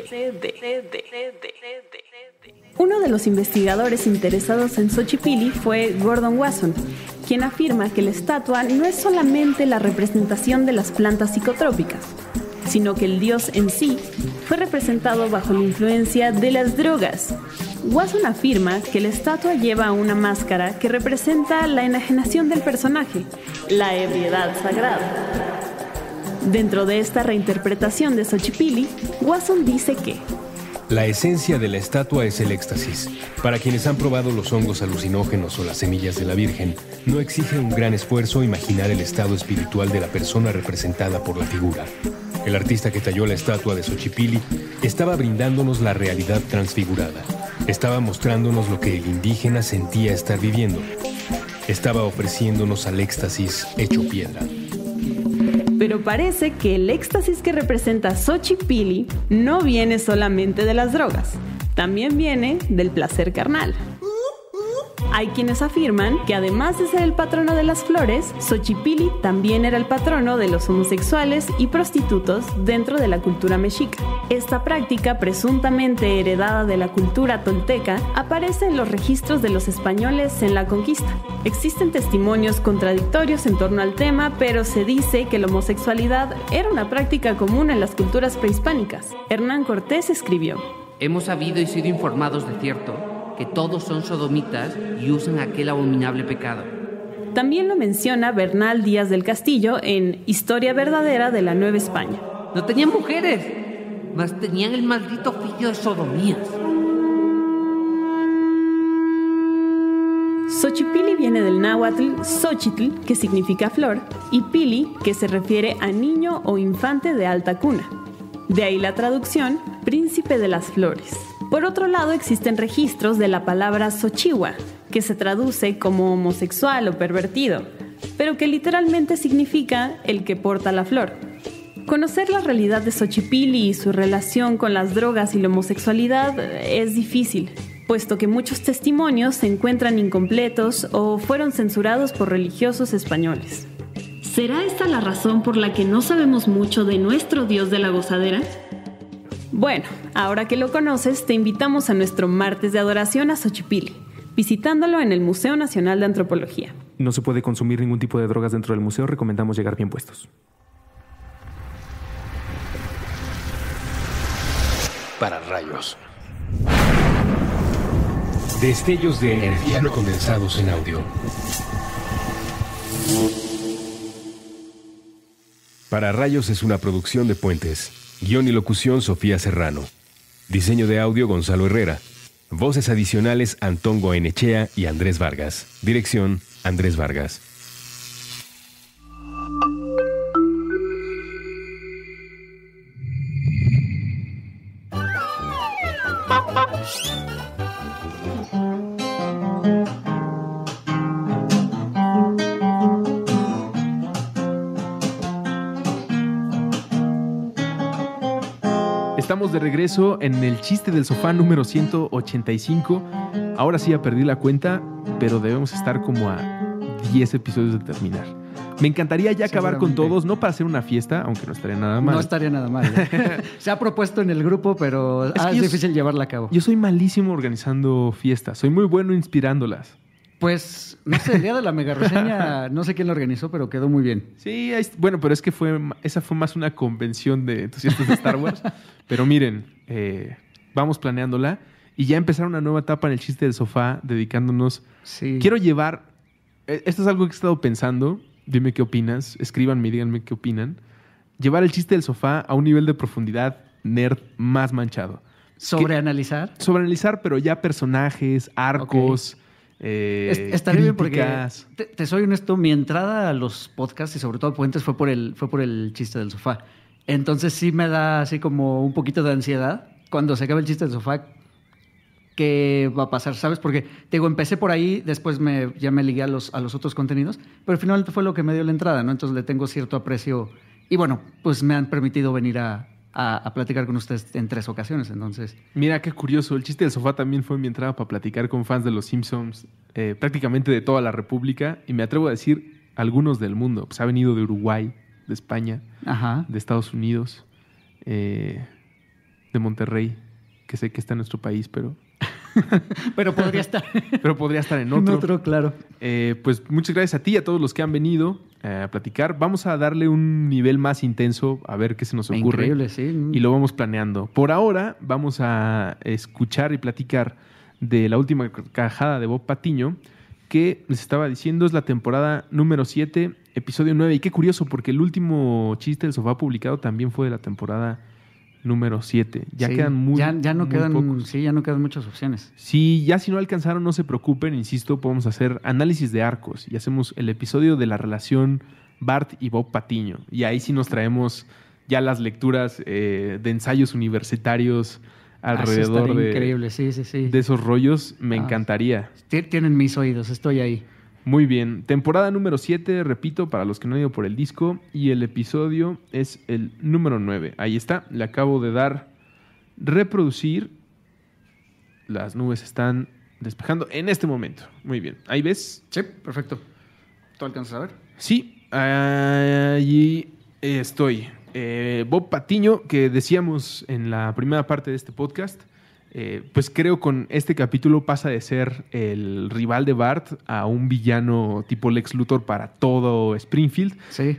Uno de los investigadores interesados en Xochipilli fue Gordon Wasson, quien afirma que la estatua no es solamente la representación de las plantas psicotrópicas, sino que el dios en sí fue representado bajo la influencia de las drogas. Watson afirma que la estatua lleva una máscara que representa la enajenación del personaje, la ebriedad sagrada. Dentro de esta reinterpretación de Xochipilli, Watson dice que la esencia de la estatua es el éxtasis. Para quienes han probado los hongos alucinógenos o las semillas de la Virgen, no exige un gran esfuerzo imaginar el estado espiritual de la persona representada por la figura. El artista que talló la estatua de Xochipili estaba brindándonos la realidad transfigurada. Estaba mostrándonos lo que el indígena sentía estar viviendo. Estaba ofreciéndonos al éxtasis hecho piedra pero parece que el éxtasis que representa Xochipilli no viene solamente de las drogas, también viene del placer carnal. Hay quienes afirman que además de ser el patrono de las flores, Xochipilli también era el patrono de los homosexuales y prostitutos dentro de la cultura mexica. Esta práctica, presuntamente heredada de la cultura tolteca, aparece en los registros de los españoles en la conquista. Existen testimonios contradictorios en torno al tema, pero se dice que la homosexualidad era una práctica común en las culturas prehispánicas. Hernán Cortés escribió, Hemos sabido y sido informados de cierto que todos son sodomitas y usan aquel abominable pecado. También lo menciona Bernal Díaz del Castillo en Historia Verdadera de la Nueva España. No tenían mujeres, mas tenían el maldito oficio de sodomías. Xochipili viene del náhuatl Xochitl, que significa flor, y pili, que se refiere a niño o infante de alta cuna. De ahí la traducción, príncipe de las flores. Por otro lado, existen registros de la palabra sochiwa, que se traduce como homosexual o pervertido, pero que literalmente significa el que porta la flor. Conocer la realidad de Xochipilli y su relación con las drogas y la homosexualidad eh, es difícil, puesto que muchos testimonios se encuentran incompletos o fueron censurados por religiosos españoles. ¿Será esta la razón por la que no sabemos mucho de nuestro dios de la gozadera? Bueno, ahora que lo conoces, te invitamos a nuestro martes de adoración a Xochipilli, visitándolo en el Museo Nacional de Antropología. No se puede consumir ningún tipo de drogas dentro del museo, recomendamos llegar bien puestos. Para rayos. Destellos de energía no condensados en audio. Para rayos es una producción de puentes. Guión y locución Sofía Serrano. Diseño de audio Gonzalo Herrera. Voces adicionales Antón Goenechea y Andrés Vargas. Dirección Andrés Vargas. regreso en el chiste del sofá número 185. Ahora sí a perdí la cuenta, pero debemos estar como a 10 episodios de terminar. Me encantaría ya acabar con todos, no para hacer una fiesta, aunque no estaría nada mal. No estaría nada mal. ¿eh? Se ha propuesto en el grupo, pero es ah, difícil llevarla a cabo. Yo soy malísimo organizando fiestas, soy muy bueno inspirándolas. Pues, no sé, el día de la mega reseña, no sé quién lo organizó, pero quedó muy bien. Sí, bueno, pero es que fue, esa fue más una convención de entusiastas de Star Wars. pero miren, eh, vamos planeándola y ya empezar una nueva etapa en el chiste del sofá, dedicándonos. Sí. Quiero llevar. Eh, esto es algo que he estado pensando. Dime qué opinas. Escríbanme, díganme qué opinan. Llevar el chiste del sofá a un nivel de profundidad nerd más manchado. ¿Sobreanalizar? Sobreanalizar, pero ya personajes, arcos. Eh, Está bien porque te, soy honesto, mi entrada a los podcasts y sobre todo a Puentes fue por el, fue por el chiste del sofá. Entonces sí me da así como un poquito de ansiedad cuando se acaba el chiste del sofá. ¿Qué va a pasar? ¿Sabes? Porque te digo, empecé por ahí, después me, ya me ligué a los, a los otros contenidos, pero al final fue lo que me dio la entrada, ¿no? Entonces le tengo cierto aprecio y bueno, pues me han permitido venir a, a, platicar con ustedes en tres ocasiones, entonces. Mira, qué curioso. El chiste del sofá también fue mi entrada para platicar con fans de Los Simpsons, eh, prácticamente de toda la República, y me atrevo a decir algunos del mundo. Pues ha venido de Uruguay, de España, de Estados Unidos, eh, de Monterrey, que sé que está en nuestro país, pero Pero podría estar. Pero podría estar en otro. En otro, claro. Eh, pues muchas gracias a ti y a todos los que han venido eh, a platicar. Vamos a darle un nivel más intenso, a ver qué se nos ocurre. Increíble, sí. Y lo vamos planeando. Por ahora, vamos a escuchar y platicar de la última cajada de Bob Patiño, que les estaba diciendo es la temporada número 7, episodio 9. Y qué curioso, porque el último chiste del sofá publicado también fue de la temporada número 7. Ya quedan muy, ya, ya no quedan, ya no quedan muchas opciones. Sí, ya si no alcanzaron, no se preocupen, insisto, podemos hacer análisis de arcos y hacemos el episodio de la relación Bart y Bob Patiño. Y ahí sí nos traemos ya las lecturas eh, de ensayos universitarios ah, alrededor de, increíble. de esos rollos. Me ah. encantaría. Tienen mis oídos, estoy ahí. Muy bien, temporada número 7, repito, para los que no han ido por el disco, y el episodio es el número 9. Ahí está, le acabo de dar reproducir. Las nubes están despejando en este momento. Muy bien, ahí ves. Sí, perfecto. ¿Tú alcanzas a ver? Sí, allí estoy. Eh, Bob Patiño, que decíamos en la primera parte de este podcast, eh, pues creo con este capítulo pasa de ser el rival de Bart a un villano tipo Lex Luthor para todo Springfield.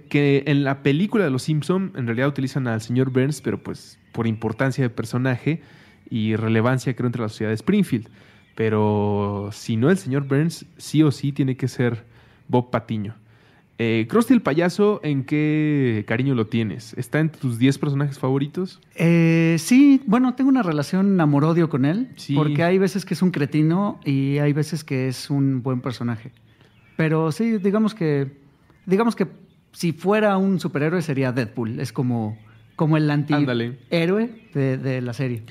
Que en la película de Los Simpson en realidad utilizan al señor Burns, pero pues por importancia de personaje y relevancia creo entre la sociedad de Springfield. Pero si no el señor Burns, sí o sí tiene que ser Bob Patiño. Eh, el payaso, ¿en qué cariño lo tienes? ¿Está entre tus 10 personajes favoritos? Eh, sí, bueno, tengo una relación amor-odio con él, porque hay veces que es un cretino y hay veces que es un buen personaje. Pero sí, digamos que, digamos que si fuera un superhéroe sería Deadpool, es como, como el antihéroe héroe de la serie.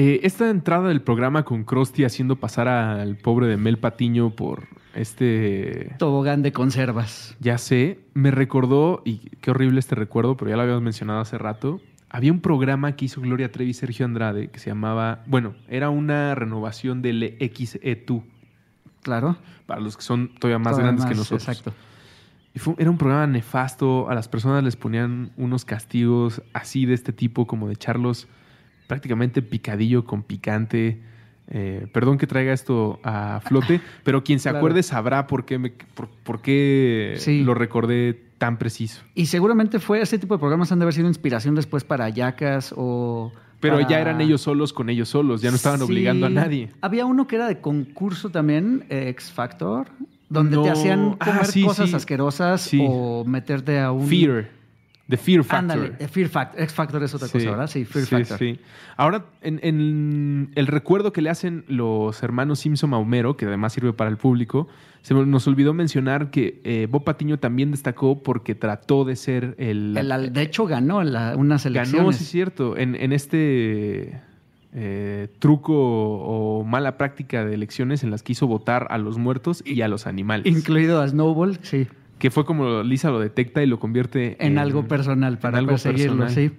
Eh, esta entrada del programa con Krusty haciendo pasar al pobre de Mel Patiño por este... Tobogán de conservas. Ya sé, me recordó, y qué horrible este recuerdo, pero ya lo habíamos mencionado hace rato, había un programa que hizo Gloria Trevi y Sergio Andrade que se llamaba, bueno, era una renovación del XETU. 2 Claro. Para los que son todavía más grandes que nosotros. Exacto. Y era un programa nefasto, a las personas les ponían unos castigos así de este tipo, como de echarlos prácticamente picadillo con picante. Eh, perdón que traiga esto a flote, pero quien se acuerde sabrá por qué, me, por, qué lo recordé tan preciso. Y seguramente fue ese tipo de programas han de haber sido inspiración después para Yacas o... Pero ya eran ellos solos con ellos solos, ya no estaban obligando a nadie. Había uno que era de concurso también, X Factor, donde te hacían ah, comer cosas asquerosas o meterte a un... Fear. The Fear Factor. Ándale, Fear Factor. X Factor es otra cosa, ¿verdad? Sí, Fear Factor. Ahora, en, el recuerdo que le hacen los hermanos Simpson a Homero, que además sirve para el público, se nos olvidó mencionar que eh, Bob Patiño también destacó porque trató de ser el... de hecho, ganó la, unas elecciones. Ganó, sí es cierto. En, este... Eh, truco o, mala práctica de elecciones en las que hizo votar a los muertos y a los animales. Incluido a Snowball, sí que fue como Lisa lo detecta y lo convierte en, algo personal para algo perseguirlo, sí.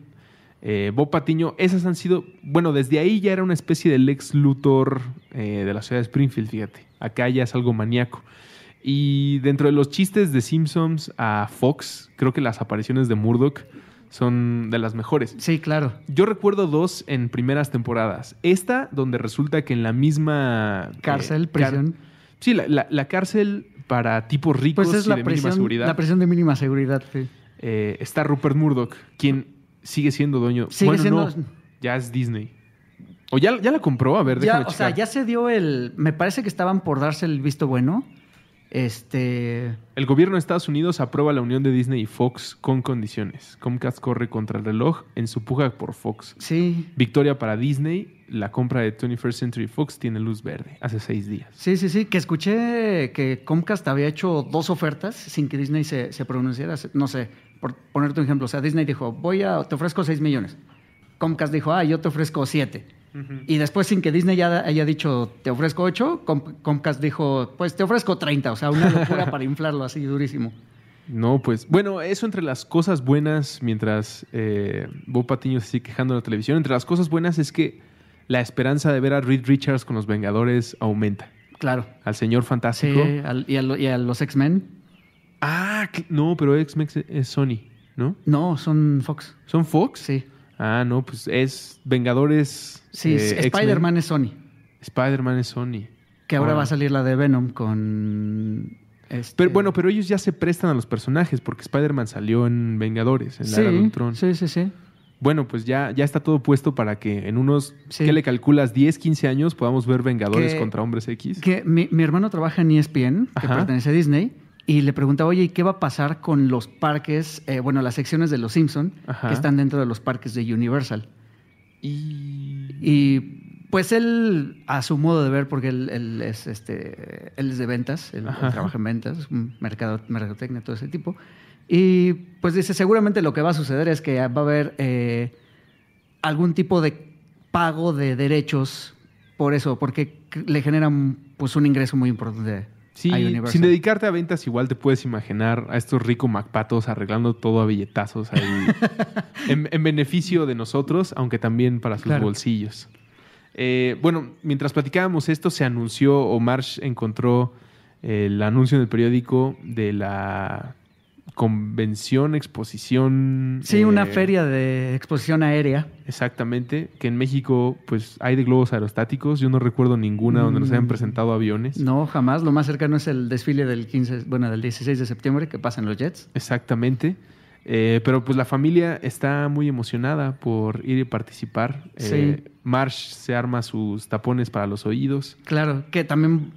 Eh, Bob Patiño, esas han sido, bueno, desde ahí ya era una especie del ex Luthor eh, de la ciudad de Springfield, fíjate, acá ya es algo maníaco. Y dentro de los chistes de Simpsons a Fox, creo que las apariciones de Murdoch son de las mejores. Sí, claro. Yo recuerdo dos en primeras temporadas. Esta, donde resulta que en la misma... Eh, cárcel, prisión. sí, la, la cárcel para tipos ricos pues es y la de mínima seguridad. La presión de mínima seguridad, sí. Eh, está Rupert Murdoch, quien sigue siendo dueño. Sigue bueno, no, ya es Disney. O ya, ya la compró, a ver, déjame ya, O sea, ya se dio el. Me parece que estaban por darse el visto bueno. Este. El gobierno de Estados Unidos aprueba la unión de Disney y Fox con condiciones. Comcast corre contra el reloj en su puja por Fox. Sí. Victoria para Disney la compra de 21st Century Fox tiene luz verde hace seis días. Sí, sí, sí, que escuché que Comcast había hecho dos ofertas sin que Disney se, se pronunciara. No sé, por ponerte un ejemplo, o sea, Disney dijo, voy a, te ofrezco seis millones. Comcast dijo, ah, yo te ofrezco siete, Y después, sin que Disney ya haya dicho, te ofrezco ocho Comcast dijo, pues te ofrezco 30. O sea, una locura para inflarlo así durísimo. No, pues bueno, eso entre las cosas buenas, mientras eh, Bob Patiño se sigue quejando en la televisión, entre las cosas buenas es que la esperanza de ver a Reed Richards con los Vengadores aumenta. Claro. Al Señor Fantástico. Sí, y, a los X-Men. Ah, no, pero X-Men es Sony, ¿no? No, son Fox. ¿Son Fox? Sí. Ah, no, pues es Vengadores. Sí, eh, Spider-Man es Sony. Spider-Man es Sony. Que ahora va a salir la de Venom con. Este bueno, pero ellos ya se prestan a los personajes porque Spider-Man salió en Vengadores, en la Era de Sí, sí, sí bueno, pues ya, ya está todo puesto para que en unos, ¿qué le calculas? 10, 15 años podamos ver Vengadores contra Hombres X. Que mi, hermano trabaja en ESPN, que pertenece a Disney, y le preguntaba, oye, ¿y qué va a pasar con los parques, eh, bueno, las secciones de Los Simpson que están dentro de los parques de Universal? Y... pues él, a su modo de ver, porque él, es, este, él es de ventas, él, trabaja en ventas, mercado, mercadotecnia, todo ese tipo. Y pues dice, seguramente lo que va a suceder es que va a haber eh, algún tipo de pago de derechos por eso, porque le generan pues un ingreso muy importante. Sí, sin dedicarte a ventas igual te puedes imaginar a estos ricos macpatos arreglando todo a billetazos ahí en, beneficio de nosotros, aunque también para sus bolsillos. Eh, bueno, mientras platicábamos esto, se anunció o Marsh encontró el anuncio en el periódico de la convención, exposición. Sí, una eh, feria de exposición aérea. Exactamente, que en México pues hay de globos aerostáticos, yo no recuerdo ninguna donde nos hayan mm. presentado aviones. No, jamás, lo más cercano es el desfile del 15, bueno, del 16 de septiembre que pasan los jets. Exactamente. Eh, pero pues la familia está muy emocionada por ir y participar. Eh, sí. Marsh se arma sus tapones para los oídos. Claro, que también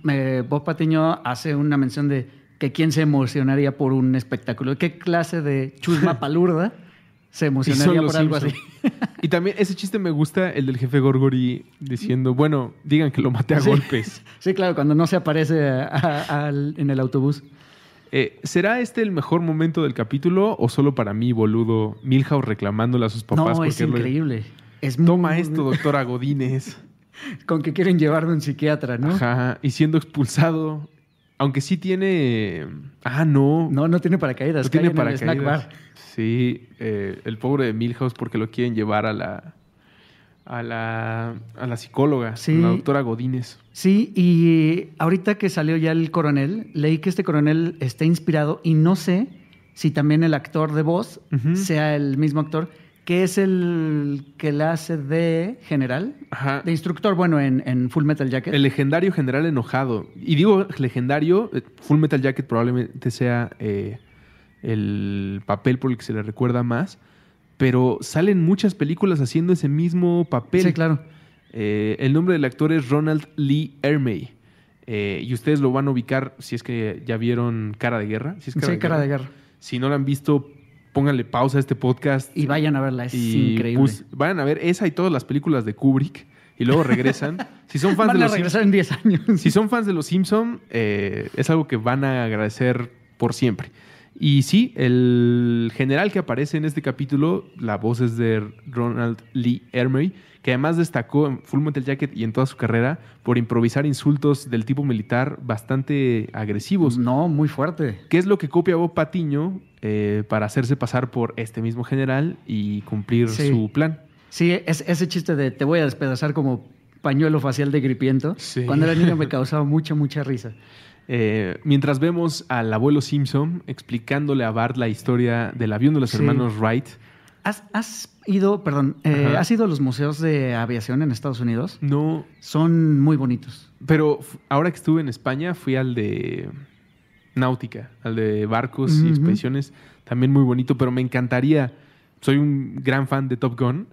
Bob Patiño hace una mención de que quién se emocionaría por un espectáculo. ¿Qué clase de chusma palurda se emocionaría por algo así? y también ese chiste me gusta, el del jefe Gorgori diciendo, bueno, digan que lo maté a golpes. Sí, claro, cuando no se aparece en el autobús. Eh, ¿Será este el mejor momento del capítulo o solo para mí, boludo, Milhouse reclamándole a sus papás? No, es increíble. Toma esto, doctora Godínez. Con que quieren llevarlo a un psiquiatra, ¿no? Ajá, y siendo expulsado aunque sí tiene. Ah, no. No, no tiene paracaídas. No tiene paracaídas. snack sí, eh, el pobre de Milhouse porque lo quieren llevar a la. A la, a la psicóloga, la doctora Godínez. Sí, y ahorita que salió ya el coronel, leí que este coronel está inspirado y no sé si también el actor de voz sea el mismo actor que es el que la hace de general, de instructor, bueno, en, Full Metal Jacket. El legendario general enojado. Y digo legendario, eh, Full Metal Jacket probablemente sea eh, el papel por el que se le recuerda más, pero salen muchas películas haciendo ese mismo papel. Sí, claro. Eh, el nombre del actor es Ronald Lee Ermey. y ustedes lo van a ubicar si es que ya vieron Cara de Guerra. Si es sí, Cara de Guerra. Si no lo han visto, pónganle pausa a este podcast. Y vayan a verla, es y vayan a ver esa y todas las películas de Kubrick y luego regresan. Si son fans de los regresar en 10 años. Si son fans de los Simpson, eh, es algo que van a agradecer por siempre. Y sí, el general que aparece en este capítulo, la voz es de Ronald Lee Ermey, que además destacó en Full Metal Jacket y en toda su carrera por improvisar insultos del tipo militar bastante agresivos. No, muy fuerte. ¿Qué es lo que copia Bob Patiño eh, para hacerse pasar por este mismo general y cumplir su plan. Sí, ese chiste de te voy a despedazar como pañuelo facial de gripiento, cuando era niño me causaba mucha, mucha risa. Eh, mientras vemos al abuelo Simpson explicándole a Bart la historia del avión de los hermanos Wright. ¿Has, ido, perdón, eh, has ido a los museos de aviación en Estados Unidos? No. Son muy bonitos. Pero ahora que estuve en España, fui al de náutica, al de barcos y expediciones, también muy bonito, pero me encantaría, soy un gran fan de Top Gun,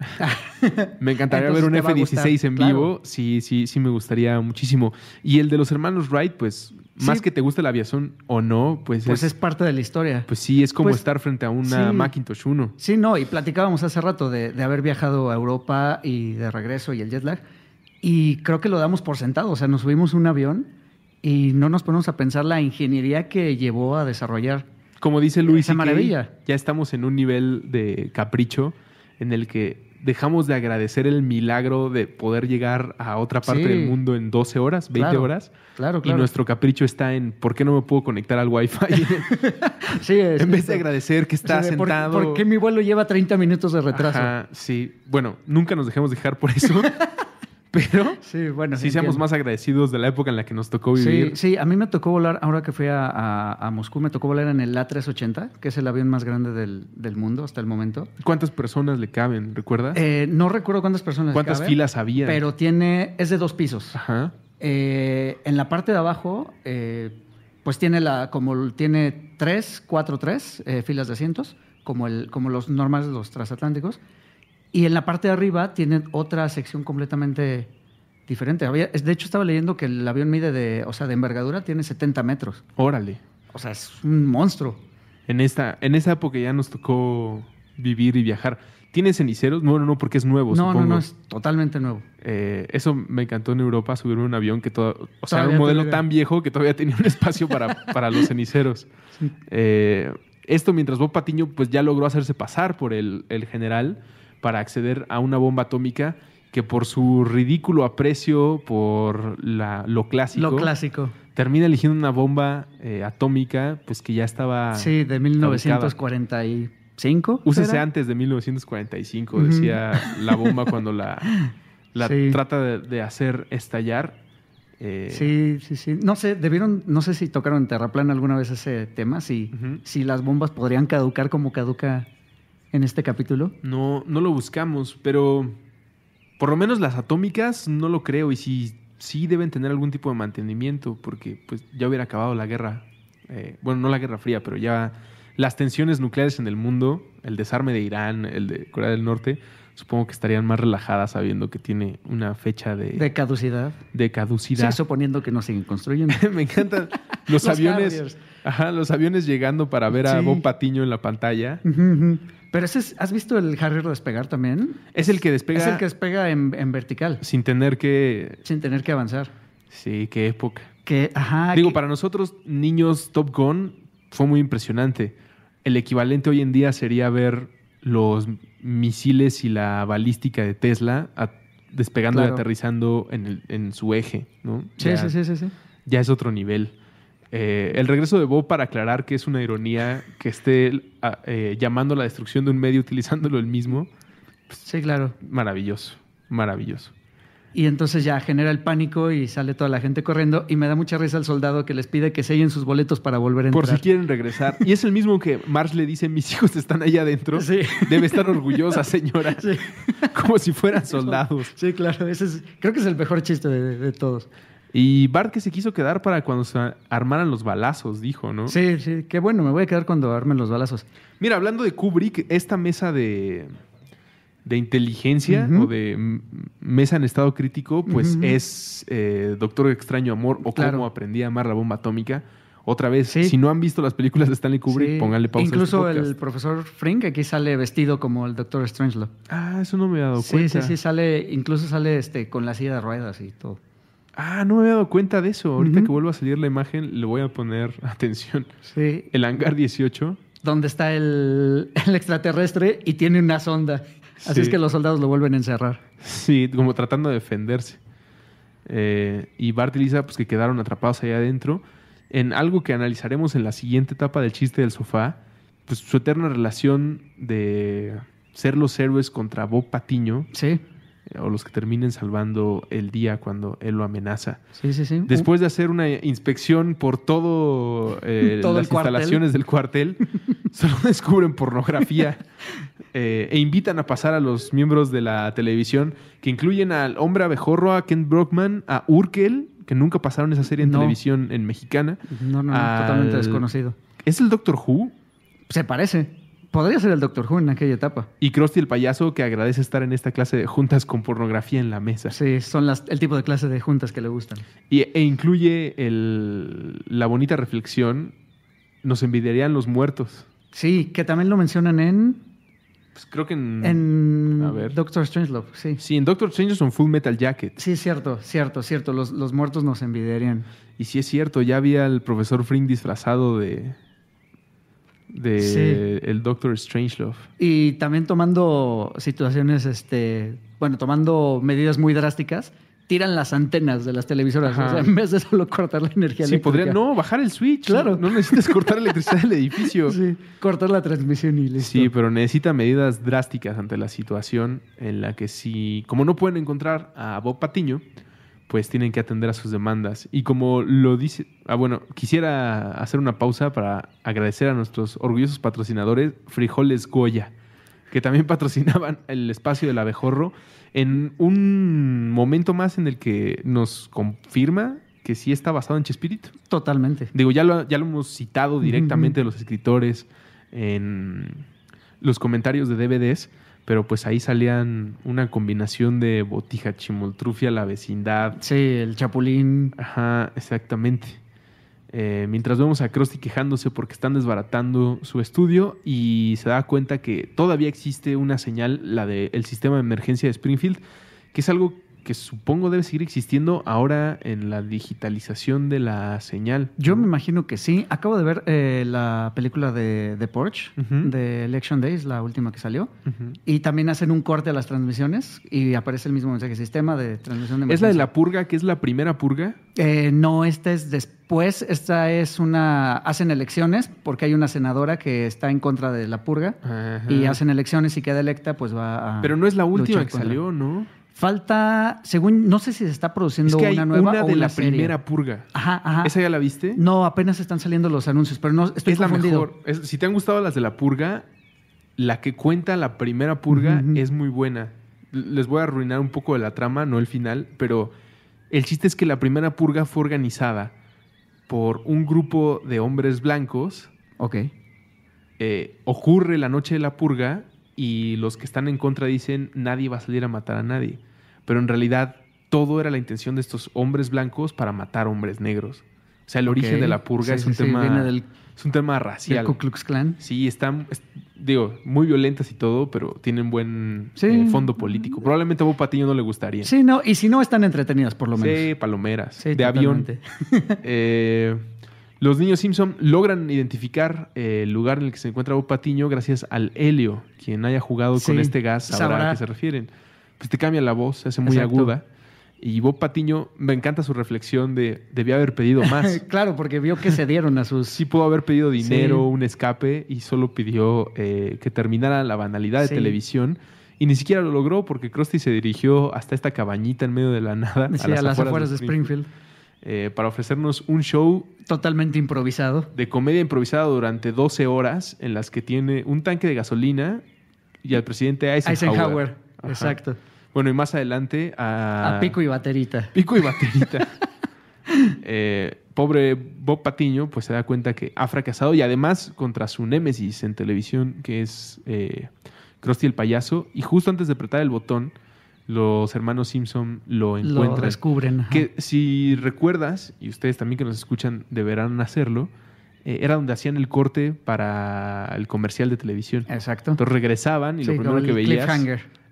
me encantaría ver un F-16 en vivo, sí, sí, sí me gustaría muchísimo. Y el de los hermanos Wright, pues más que te guste la aviación o no, pues, pues es, parte de la historia. Pues sí, es como pues estar frente a una Macintosh 1. Sí, no, y platicábamos hace rato de, de, haber viajado a Europa y de regreso y el jet lag. Y creo que lo damos por sentado, o sea, nos subimos un avión y no nos ponemos a pensar la ingeniería que llevó a desarrollar. Como dice Luis, maravilla. ya estamos en un nivel de capricho en el que dejamos de agradecer el milagro de poder llegar a otra parte del mundo en 12 horas, 20 horas. Claro, Y nuestro capricho está en por qué no me puedo conectar al Wi-Fi. en vez de agradecer que está sentado. ¿por, qué mi vuelo lleva 30 minutos de retraso? sí. Bueno, nunca nos dejemos dejar por eso. Pero sí, bueno, sí seamos más agradecidos de la época en la que nos tocó vivir. Sí, a mí me tocó volar, ahora que fui a, a, Moscú, me tocó volar en el A380, que es el avión más grande del, mundo hasta el momento. ¿Cuántas personas le caben, recuerdas? Eh, no recuerdo cuántas personas ¿Cuántas caben, filas había? Pero tiene, es de dos pisos. Ajá. Eh, en la parte de abajo, eh, pues tiene la, como tiene tres, cuatro, tres filas de asientos, como, el, como los normales, de los transatlánticos. Y en la parte de arriba tienen otra sección completamente diferente. de hecho, estaba leyendo que el avión mide de, o sea, de envergadura tiene 70 metros. Órale. O sea, es un monstruo. En esta, en esa época ya nos tocó vivir y viajar. ¿Tiene ceniceros? No, no, no, porque es nuevo. No, no, no, es totalmente nuevo. Eh, eso me encantó en Europa, subir un avión que todo, o sea, un modelo tan viejo que todavía tenía un espacio para, los ceniceros. Eh, esto mientras Bob Patiño pues ya logró hacerse pasar por el, el general para acceder a una bomba atómica que por su ridículo aprecio por la, lo clásico. Lo clásico. Termina eligiendo una bomba eh, atómica, pues que ya estaba. Sí, de 1945. Úsese antes de 1945, decía la bomba cuando la, trata de, hacer estallar. Eh, sí, sí, sí. No sé, debieron, no sé si tocaron en Terraplan alguna vez ese tema, si, si las bombas podrían caducar como caduca en este capítulo? No, no lo buscamos, pero por lo menos las atómicas no lo creo y sí, sí deben tener algún tipo de mantenimiento porque pues ya hubiera acabado la guerra, eh, bueno, no la guerra fría, pero ya las tensiones nucleares en el mundo, el desarme de Irán, el de Corea del Norte, supongo que estarían más relajadas sabiendo que tiene una fecha de... De caducidad. De caducidad. Sí, suponiendo que no se construyendo. Me encantan los, aviones. Ajá, los aviones llegando para ver a Bob Patiño en la pantalla. Pero ese ¿has visto el Harrier despegar también? Es el que despega. Es el que despega en, vertical. Sin tener que. Sin tener que avanzar. Sí, qué época. Que, ajá. Digo, para nosotros, niños Top Gun, fue muy impresionante. El equivalente hoy en día sería ver los misiles y la balística de Tesla despegando y aterrizando en, en, su eje, ¿no? Sí, ya, sí, sí, Ya es otro nivel. Eh, el regreso de Bob para aclarar que es una ironía que esté ah, eh, llamando a la destrucción de un medio utilizándolo el mismo. Sí, claro. Maravilloso, maravilloso. Y entonces ya genera el pánico y sale toda la gente corriendo. Y me da mucha risa el soldado que les pide que sellen sus boletos para volver a entrar. Por si quieren regresar. Y es el mismo que Marsh le dice: Mis hijos están allá adentro. Sí. Debe estar orgullosa, señora. Como si fueran soldados. Sí, claro. Ese es, creo que es el mejor chiste de, de todos. Y Bart que se quiso quedar para cuando se armaran los balazos, dijo, ¿no? Sí, sí, qué bueno, me voy a quedar cuando armen los balazos. Mira, hablando de Kubrick, esta mesa de, de inteligencia o de mesa en estado crítico, pues es eh, Doctor Extraño Amor o cómo aprendí a amar la bomba atómica. Otra vez, si no han visto las películas de Stanley Kubrick, pónganle pausa. Este incluso el profesor Frink aquí sale vestido como el Doctor Strangelove. Ah, eso no me había dado cuenta. Sí, sí, sí, sale, incluso sale este, con la silla de ruedas y todo. Ah, no me había dado cuenta de eso. Ahorita que vuelva a salir la imagen, le voy a poner atención. Sí. El hangar 18. Donde está el, el extraterrestre y tiene una sonda. Así es que los soldados lo vuelven a encerrar. Sí, como tratando de defenderse. Eh, y Bart y Lisa, pues que quedaron atrapados allá adentro, en algo que analizaremos en la siguiente etapa del chiste del sofá, pues su eterna relación de ser los héroes contra Bob Patiño. Sí o los que terminen salvando el día cuando él lo amenaza. Después de hacer una inspección por todo, eh, las instalaciones del cuartel, solo descubren pornografía eh, e invitan a pasar a los miembros de la televisión, que incluyen al hombre abejorro, a Kent Brockman, a Urkel, que nunca pasaron esa serie en televisión en mexicana. No, no, totalmente desconocido. ¿Es el Doctor Who? Se parece. Podría ser el Doctor Who en aquella etapa. Y Krusty el payaso que agradece estar en esta clase de juntas con pornografía en la mesa. Sí, son las, el tipo de clase de juntas que le gustan. e incluye la bonita reflexión, nos envidiarían los muertos. Sí, que también lo mencionan en... Pues creo que en... En a ver. Doctor Strangelove, sí. Sí, en Doctor Strangelove son Full Metal Jacket. Sí, cierto, cierto, cierto. Los, los muertos nos envidiarían. Y sí es cierto, ya había el profesor Fring disfrazado de de el Doctor Strangelove. Y también tomando situaciones, este, bueno, tomando medidas muy drásticas, tiran las antenas de las televisoras. O sea, en vez de solo cortar la energía sí, podría, no, bajar el switch. Claro. No, necesitas cortar la electricidad del edificio. Sí, cortar la transmisión y listo. Sí, pero necesita medidas drásticas ante la situación en la que si, como no pueden encontrar a Bob Patiño, pues tienen que atender a sus demandas. Y como lo dice, ah, bueno, quisiera hacer una pausa para agradecer a nuestros orgullosos patrocinadores, Frijoles Goya, que también patrocinaban el espacio del abejorro, en un momento más en el que nos confirma que sí está basado en Chespirito. Totalmente. Digo, ya lo, ya lo hemos citado directamente de los escritores en los comentarios de DVDs, pero pues ahí salían una combinación de botija chimoltrufia, la vecindad. Sí, el chapulín. Ajá, exactamente. Eh, mientras vemos a Krusty quejándose porque están desbaratando su estudio y se da cuenta que todavía existe una señal, la del sistema de emergencia de Springfield, que es algo que supongo debe seguir existiendo ahora en la digitalización de la señal. Yo me imagino que sí. Acabo de ver eh, la película de, The Porch, de Election Days, la última que salió, y también hacen un corte a las transmisiones y aparece el mismo mensaje, sistema de transmisión de ¿Es la de la purga, que es la primera purga? Eh, no, esta es después, esta es una, hacen elecciones porque hay una senadora que está en contra de la purga y hacen elecciones y queda electa, pues va a... Pero no es la última que salió, ¿no? Falta, según, no sé si se está produciendo una nueva. de la primera purga. Ajá, ajá. ¿Esa ya la viste? No, apenas están saliendo los anuncios, pero no estoy es La mejor. si te han gustado las de la purga, la que cuenta la primera purga es muy buena. Les voy a arruinar un poco de la trama, no el final, pero el chiste es que la primera purga fue organizada por un grupo de hombres blancos. Ok. Eh, ocurre la noche de la purga y los que están en contra dicen nadie va a salir a matar a nadie pero en realidad todo era la intención de estos hombres blancos para matar hombres negros. O sea, el origen de la purga es, un tema, es un tema racial. El Ku Klux Klan. Sí, están, digo, muy violentas y todo, pero tienen buen eh, fondo político. Probablemente a Bob Patiño no le gustaría. Sí, no, y si no, están entretenidas por lo menos. Sí, palomeras. de avión. Eh, los niños Simpson logran identificar eh, el lugar en el que se encuentra Bob Patiño gracias al helio. Quien haya jugado con este gas sabrá, sabrá. a qué se refieren pues te cambia la voz, se hace muy aguda. Y Bob Patiño, me encanta su reflexión de debía haber pedido más. claro, porque vio que se dieron a sus... Sí pudo haber pedido dinero, un escape, y solo pidió eh, que terminara la banalidad de televisión. Y ni siquiera lo logró porque Krusty se dirigió hasta esta cabañita en medio de la nada. a las, afueras, de Springfield. Eh, para ofrecernos un show... Totalmente improvisado. De comedia improvisada durante 12 horas en las que tiene un tanque de gasolina y al presidente Eisenhower. Eisenhower, exacto. Bueno, y más adelante a... Pico y Baterita. Pico y Baterita. eh, pobre Bob Patiño, pues se da cuenta que ha fracasado y además contra su némesis en televisión, que es eh, Krusty el payaso. Y justo antes de apretar el botón, los hermanos Simpson lo encuentran. Lo descubren. Que si recuerdas, y ustedes también que nos escuchan deberán hacerlo, eh, era donde hacían el corte para el comercial de televisión. Exacto. Entonces regresaban y lo primero que veías.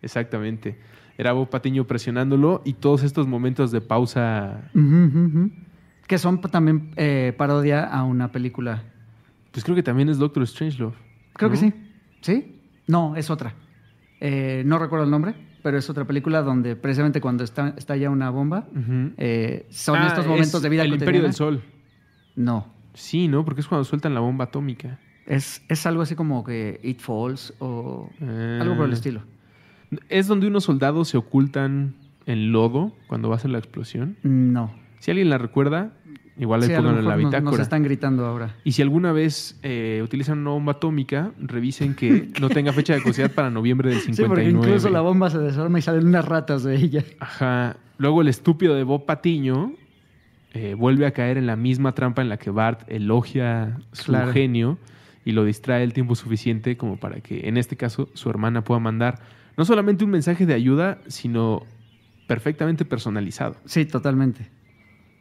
Exactamente era Bob Patiño presionándolo y todos estos momentos de pausa. Que son también eh, parodia a una película. Pues creo que también es Doctor Strangelove. Creo que sí. ¿Sí? No, es otra. Eh, no recuerdo el nombre, pero es otra película donde precisamente cuando está, ya una bomba, eh, son ah, estos momentos de vida. El Imperio del Sol. No. Sí, ¿no? Porque es cuando sueltan la bomba atómica. Es, es algo así como que It Falls o ah. algo por el estilo. ¿Es donde unos soldados se ocultan en lodo cuando va a ser la explosión? No. Si alguien la recuerda, igual le en la bitácora. Nos, están gritando ahora. Y si alguna vez eh, utilizan una bomba atómica, revisen que no tenga fecha de caducidad para noviembre del 59. Sí, porque incluso la bomba se desarma y salen unas ratas de ella. Ajá. Luego el estúpido de Bob Patiño eh, vuelve a caer en la misma trampa en la que Bart elogia su genio y lo distrae el tiempo suficiente como para que, en este caso, su hermana pueda mandar no solamente un mensaje de ayuda, sino perfectamente personalizado. Sí, totalmente.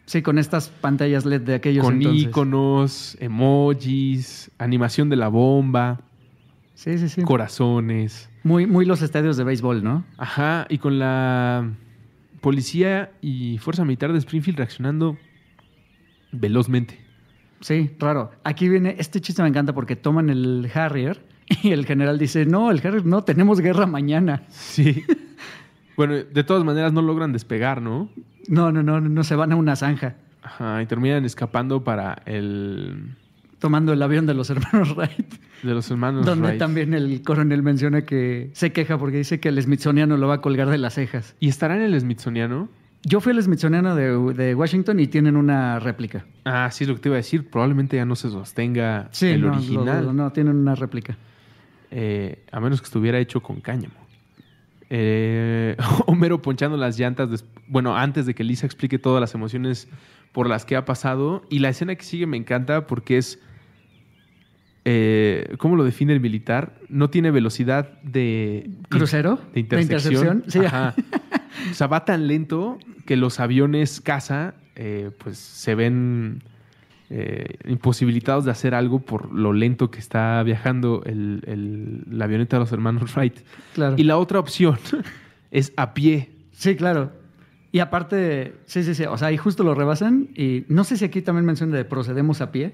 Sí, con estas pantallas LED de aquellos Con iconos, emojis, animación de la bomba. Sí, sí, sí. Corazones. Muy, muy los estadios de béisbol, ¿no? Ajá, y con la policía y fuerza militar de Springfield reaccionando velozmente. Sí, Raro. Aquí viene, este chiste me encanta porque toman el Harrier Y el general dice, no, el no, tenemos guerra mañana. Sí. Bueno, de todas maneras no logran despegar, ¿no? No, no, no, no, se van a una zanja. Ajá, y terminan escapando para el... Tomando el avión de los hermanos Wright. De los hermanos Donde también el coronel menciona que se queja porque dice que el Smithsoniano lo va a colgar de las cejas. ¿Y estará en el Smithsoniano? Yo fui al Smithsoniano de, Washington y tienen una réplica. Ah, sí, es lo que te iba a decir. Probablemente ya no se sostenga el original. no, tienen una réplica. Eh, a menos que estuviera hecho con cáñamo. Eh, Homero ponchando las llantas, bueno, antes de que Lisa explique todas las emociones por las que ha pasado. Y la escena que sigue me encanta porque es, eh, ¿cómo lo define el militar? No tiene velocidad de... ¿Crucero? De intercepción ¿De Sí. o sea, va tan lento que los aviones caza, pues se ven eh, imposibilitados de hacer algo por lo lento que está viajando el, la avioneta de los hermanos Wright. Claro. Y la otra opción es a pie. Sí, claro. Y aparte, sí, sí, sí. O sea, ahí justo lo rebasan. Y no sé si aquí también menciona de procedemos a pie.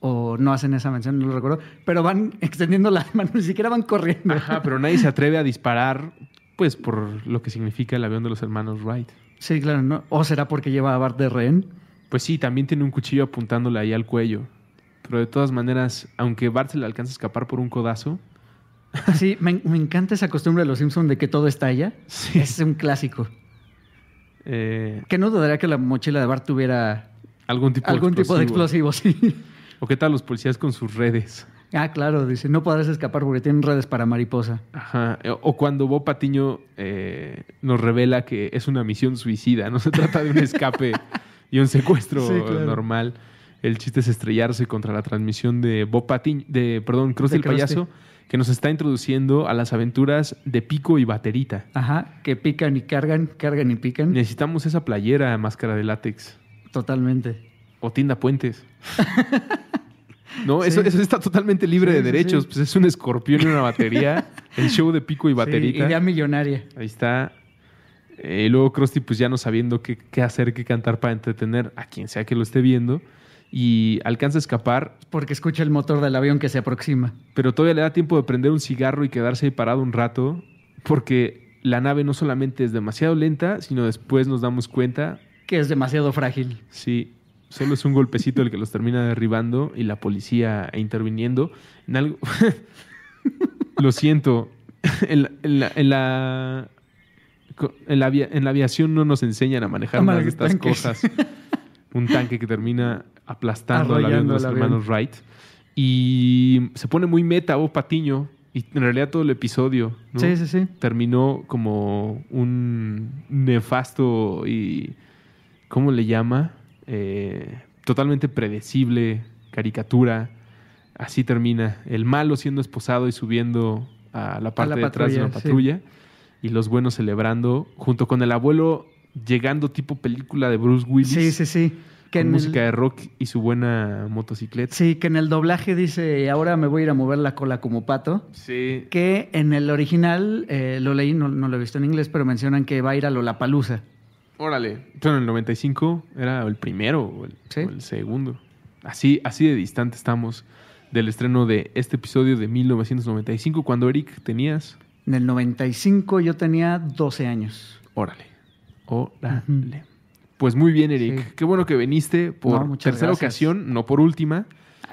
O no hacen esa mención, no lo recuerdo. Pero van extendiendo Las manos, ni siquiera van corriendo. Ajá, pero nadie se atreve a disparar, pues por lo que significa el avión de los hermanos Wright. Sí, claro. ¿no? O será porque lleva a Bart de rehén pues sí, también tiene un cuchillo apuntándole ahí al cuello. Pero de todas maneras, aunque Bart se le alcanza a escapar por un codazo. Ah, sí, me, encanta esa costumbre de los Simpsons de que todo estalla. Sí. Es un clásico. Eh, que no dudaría que la mochila de Bart tuviera algún tipo, de, explosivo. ¿O qué tal los policías con sus redes? Ah, claro, dice, no podrás escapar porque tienen redes para mariposa. Ajá. Eh, o cuando Bob Patiño eh, nos revela que es una misión suicida, no se trata de un escape y un secuestro normal. El chiste es estrellarse contra la transmisión de Bob Patiño, de, perdón, el Payaso, que nos está introduciendo a las aventuras de Pico y Baterita. Ajá, que pican y cargan, cargan y pican. Necesitamos esa playera, máscara de látex. Totalmente. O tienda Puentes. No, eso, está totalmente libre de derechos. pues es un escorpión y una batería. el show de pico y baterita. idea millonaria. Ahí está. Eh, luego Krusty, pues ya no sabiendo qué, hacer, qué cantar para entretener a quien sea que lo esté viendo. Y alcanza a escapar. Porque escucha el motor del avión que se aproxima. Pero todavía le da tiempo de prender un cigarro y quedarse parado un rato. Porque la nave no solamente es demasiado lenta, sino después nos damos cuenta. Que es demasiado frágil. Sí. Solo es un golpecito el que los termina derribando y la policía interviniendo en algo. lo siento. en la en la, en la aviación no nos enseñan a manejar de estas cosas. Un tanque que termina aplastando al avión de los hermanos Wright. Y se pone muy meta o Patiño. Y en realidad todo el episodio terminó como un nefasto y. ¿Cómo le llama? Eh, totalmente predecible, caricatura. Así termina. El malo siendo esposado y subiendo a la parte de atrás de la patrulla y los buenos celebrando, junto con el abuelo llegando tipo película de Bruce Willis. Sí, sí, sí. con música de rock y su buena motocicleta. Sí, que en el doblaje dice, ahora me voy a ir a mover la cola como pato. Sí. Que en el original, eh, lo leí, no, lo he visto en inglés, pero mencionan que va a ir a Lollapalooza. Órale. Pero en el 95 era el primero o el, segundo. Así, así de distante estamos del estreno de este episodio de 1995, cuando Eric tenías... En el 95 yo tenía 12 años. Órale. Órale. Pues muy bien, Eric. Qué bueno que viniste por tercera ocasión, no por última.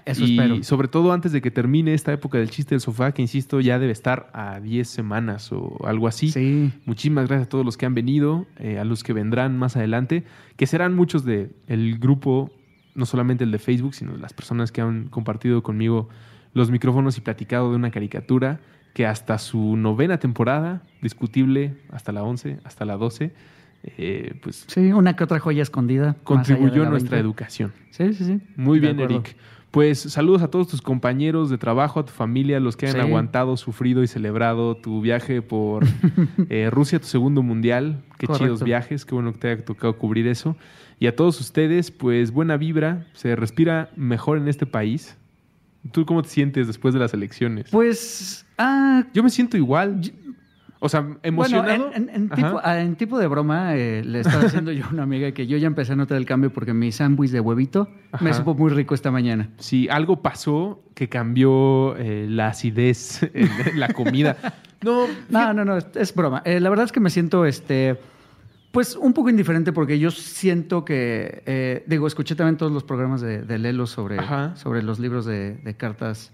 Eso y sobre todo antes de que termine esta época del chiste del sofá, que insisto, ya debe estar a 10 semanas o algo así. Sí. Muchísimas gracias a todos los que han venido, eh, a los que vendrán más adelante, que serán muchos del grupo, no solamente el de Facebook, sino las personas que han compartido conmigo los micrófonos y platicado de una caricatura que hasta su novena temporada, discutible, hasta la 11, hasta la 12, eh, pues... Sí, una que otra joya escondida. Contribuyó a nuestra educación. Sí, sí, sí. Muy bien, Eric. Pues saludos a todos tus compañeros de trabajo, a tu familia, los que han aguantado, sufrido y celebrado tu viaje por eh, Rusia, tu segundo mundial. Qué chidos viajes, qué bueno que te haya tocado cubrir eso. Y a todos ustedes, pues buena vibra, se respira mejor en este país. ¿Tú cómo te sientes después de las elecciones? Pues Ah, yo me siento igual. O sea, emocionado. Bueno, en, ah, tipo, de broma eh, le estaba diciendo yo a una amiga que yo ya empecé a notar el cambio porque mi sándwich de huevito me supo muy rico esta mañana. Sí, algo pasó que cambió eh, la acidez en la comida. no, no, no, es broma. Eh, la verdad es que me siento este. Pues un poco indiferente porque yo siento que, digo, escuché también todos los programas de, Lelo sobre, sobre los libros de cartas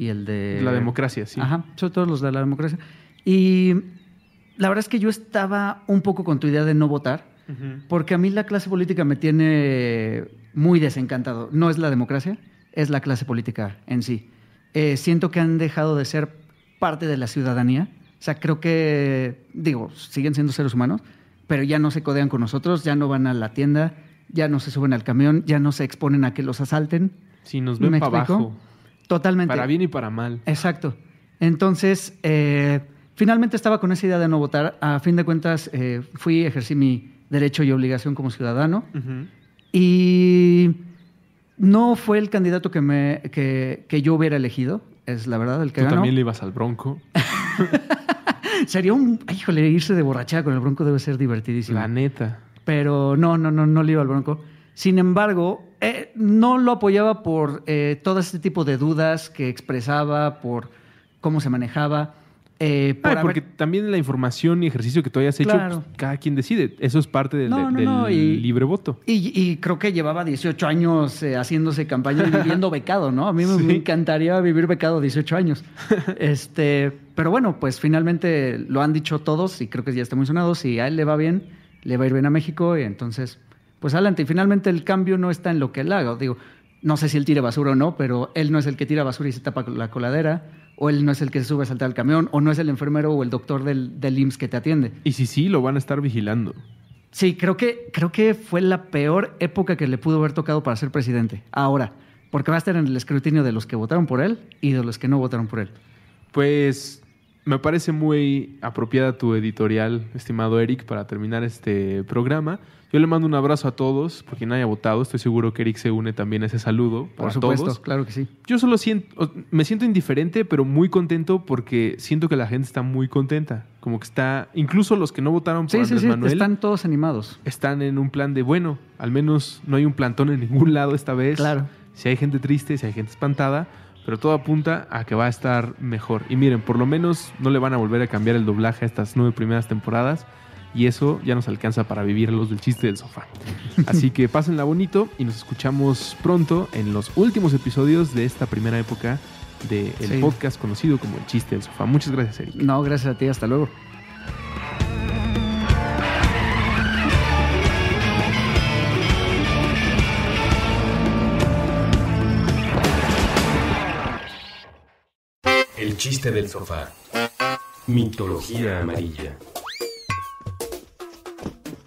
y el de... La democracia, sí. Ajá, sobre todo los de la democracia. Y la verdad es que yo estaba un poco con tu idea de no votar, porque a mí la clase política me tiene muy desencantado. No es la democracia, es la clase política en sí. Eh, siento que han dejado de ser parte de la ciudadanía. O sea, creo que, digo, siguen siendo seres humanos, pero ya no se codean con nosotros, ya no van a la tienda, ya no se suben al camión, ya no se exponen a que los asalten. Si nos ven para abajo. Totalmente. Para bien y para mal. Exacto. Entonces, eh, finalmente estaba con esa idea de no votar. A fin de cuentas, eh, fui, ejercí mi derecho y obligación como ciudadano. Y no fue el candidato que, me, yo hubiera elegido, es la verdad, el que ¿Tú también le ibas al bronco. Sería un... híjole, irse de borrachada con el bronco debe ser divertidísimo. La neta. Pero no, no, no, no le iba al bronco. Sin embargo, eh, no lo apoyaba por eh, todo este tipo de dudas que expresaba, por cómo se manejaba. Eh, porque también la información y ejercicio que tú hayas hecho, pues, cada quien decide. Eso es parte del, libre voto. Y, creo que llevaba 18 años haciéndose campaña y viviendo becado, ¿no? A mí me encantaría vivir becado 18 años. este, pero bueno, pues finalmente lo han dicho todos y creo que ya muy sonado. Si a él le va bien, le va a ir bien a México y entonces pues adelante. Y finalmente el cambio no está en lo que él haga. Digo, no sé si él tira basura o no, pero él no es el que tira basura y se tapa la coladera, o él no es el que se sube a saltar al camión, o no es el enfermero o el doctor del, del IMSS que te atiende. Y si sí, lo van a estar vigilando. Sí, creo que, creo que fue la peor época que le pudo haber tocado para ser presidente. Ahora, porque va a estar en el escrutinio de los que votaron por él y de los que no votaron por él. Pues me parece muy apropiada tu editorial, estimado Eric, para terminar este programa. Yo le mando un abrazo a todos, porque quien haya votado. Estoy seguro que Eric se une también a ese saludo. Por supuesto, claro que sí. Yo solo siento, me siento indiferente, pero muy contento porque siento que la gente está muy contenta. Como que está, incluso los que no votaron por sí, sí, sí, Están todos animados. Están en un plan de, bueno, al menos no hay un plantón en ningún lado esta vez. Claro. Si hay gente triste, si hay gente espantada, pero todo apunta a que va a estar mejor. Y miren, por lo menos no le van a volver a cambiar el doblaje a estas nueve primeras temporadas y eso ya nos alcanza para vivir los del chiste del sofá. Así que pásenla bonito y nos escuchamos pronto en los últimos episodios de esta primera época del de podcast conocido como el chiste del sofá. Muchas gracias, Eric. No, gracias a ti, hasta luego. chiste del sofá. Mitología amarilla.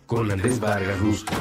Con Andrés Vargas Rusco.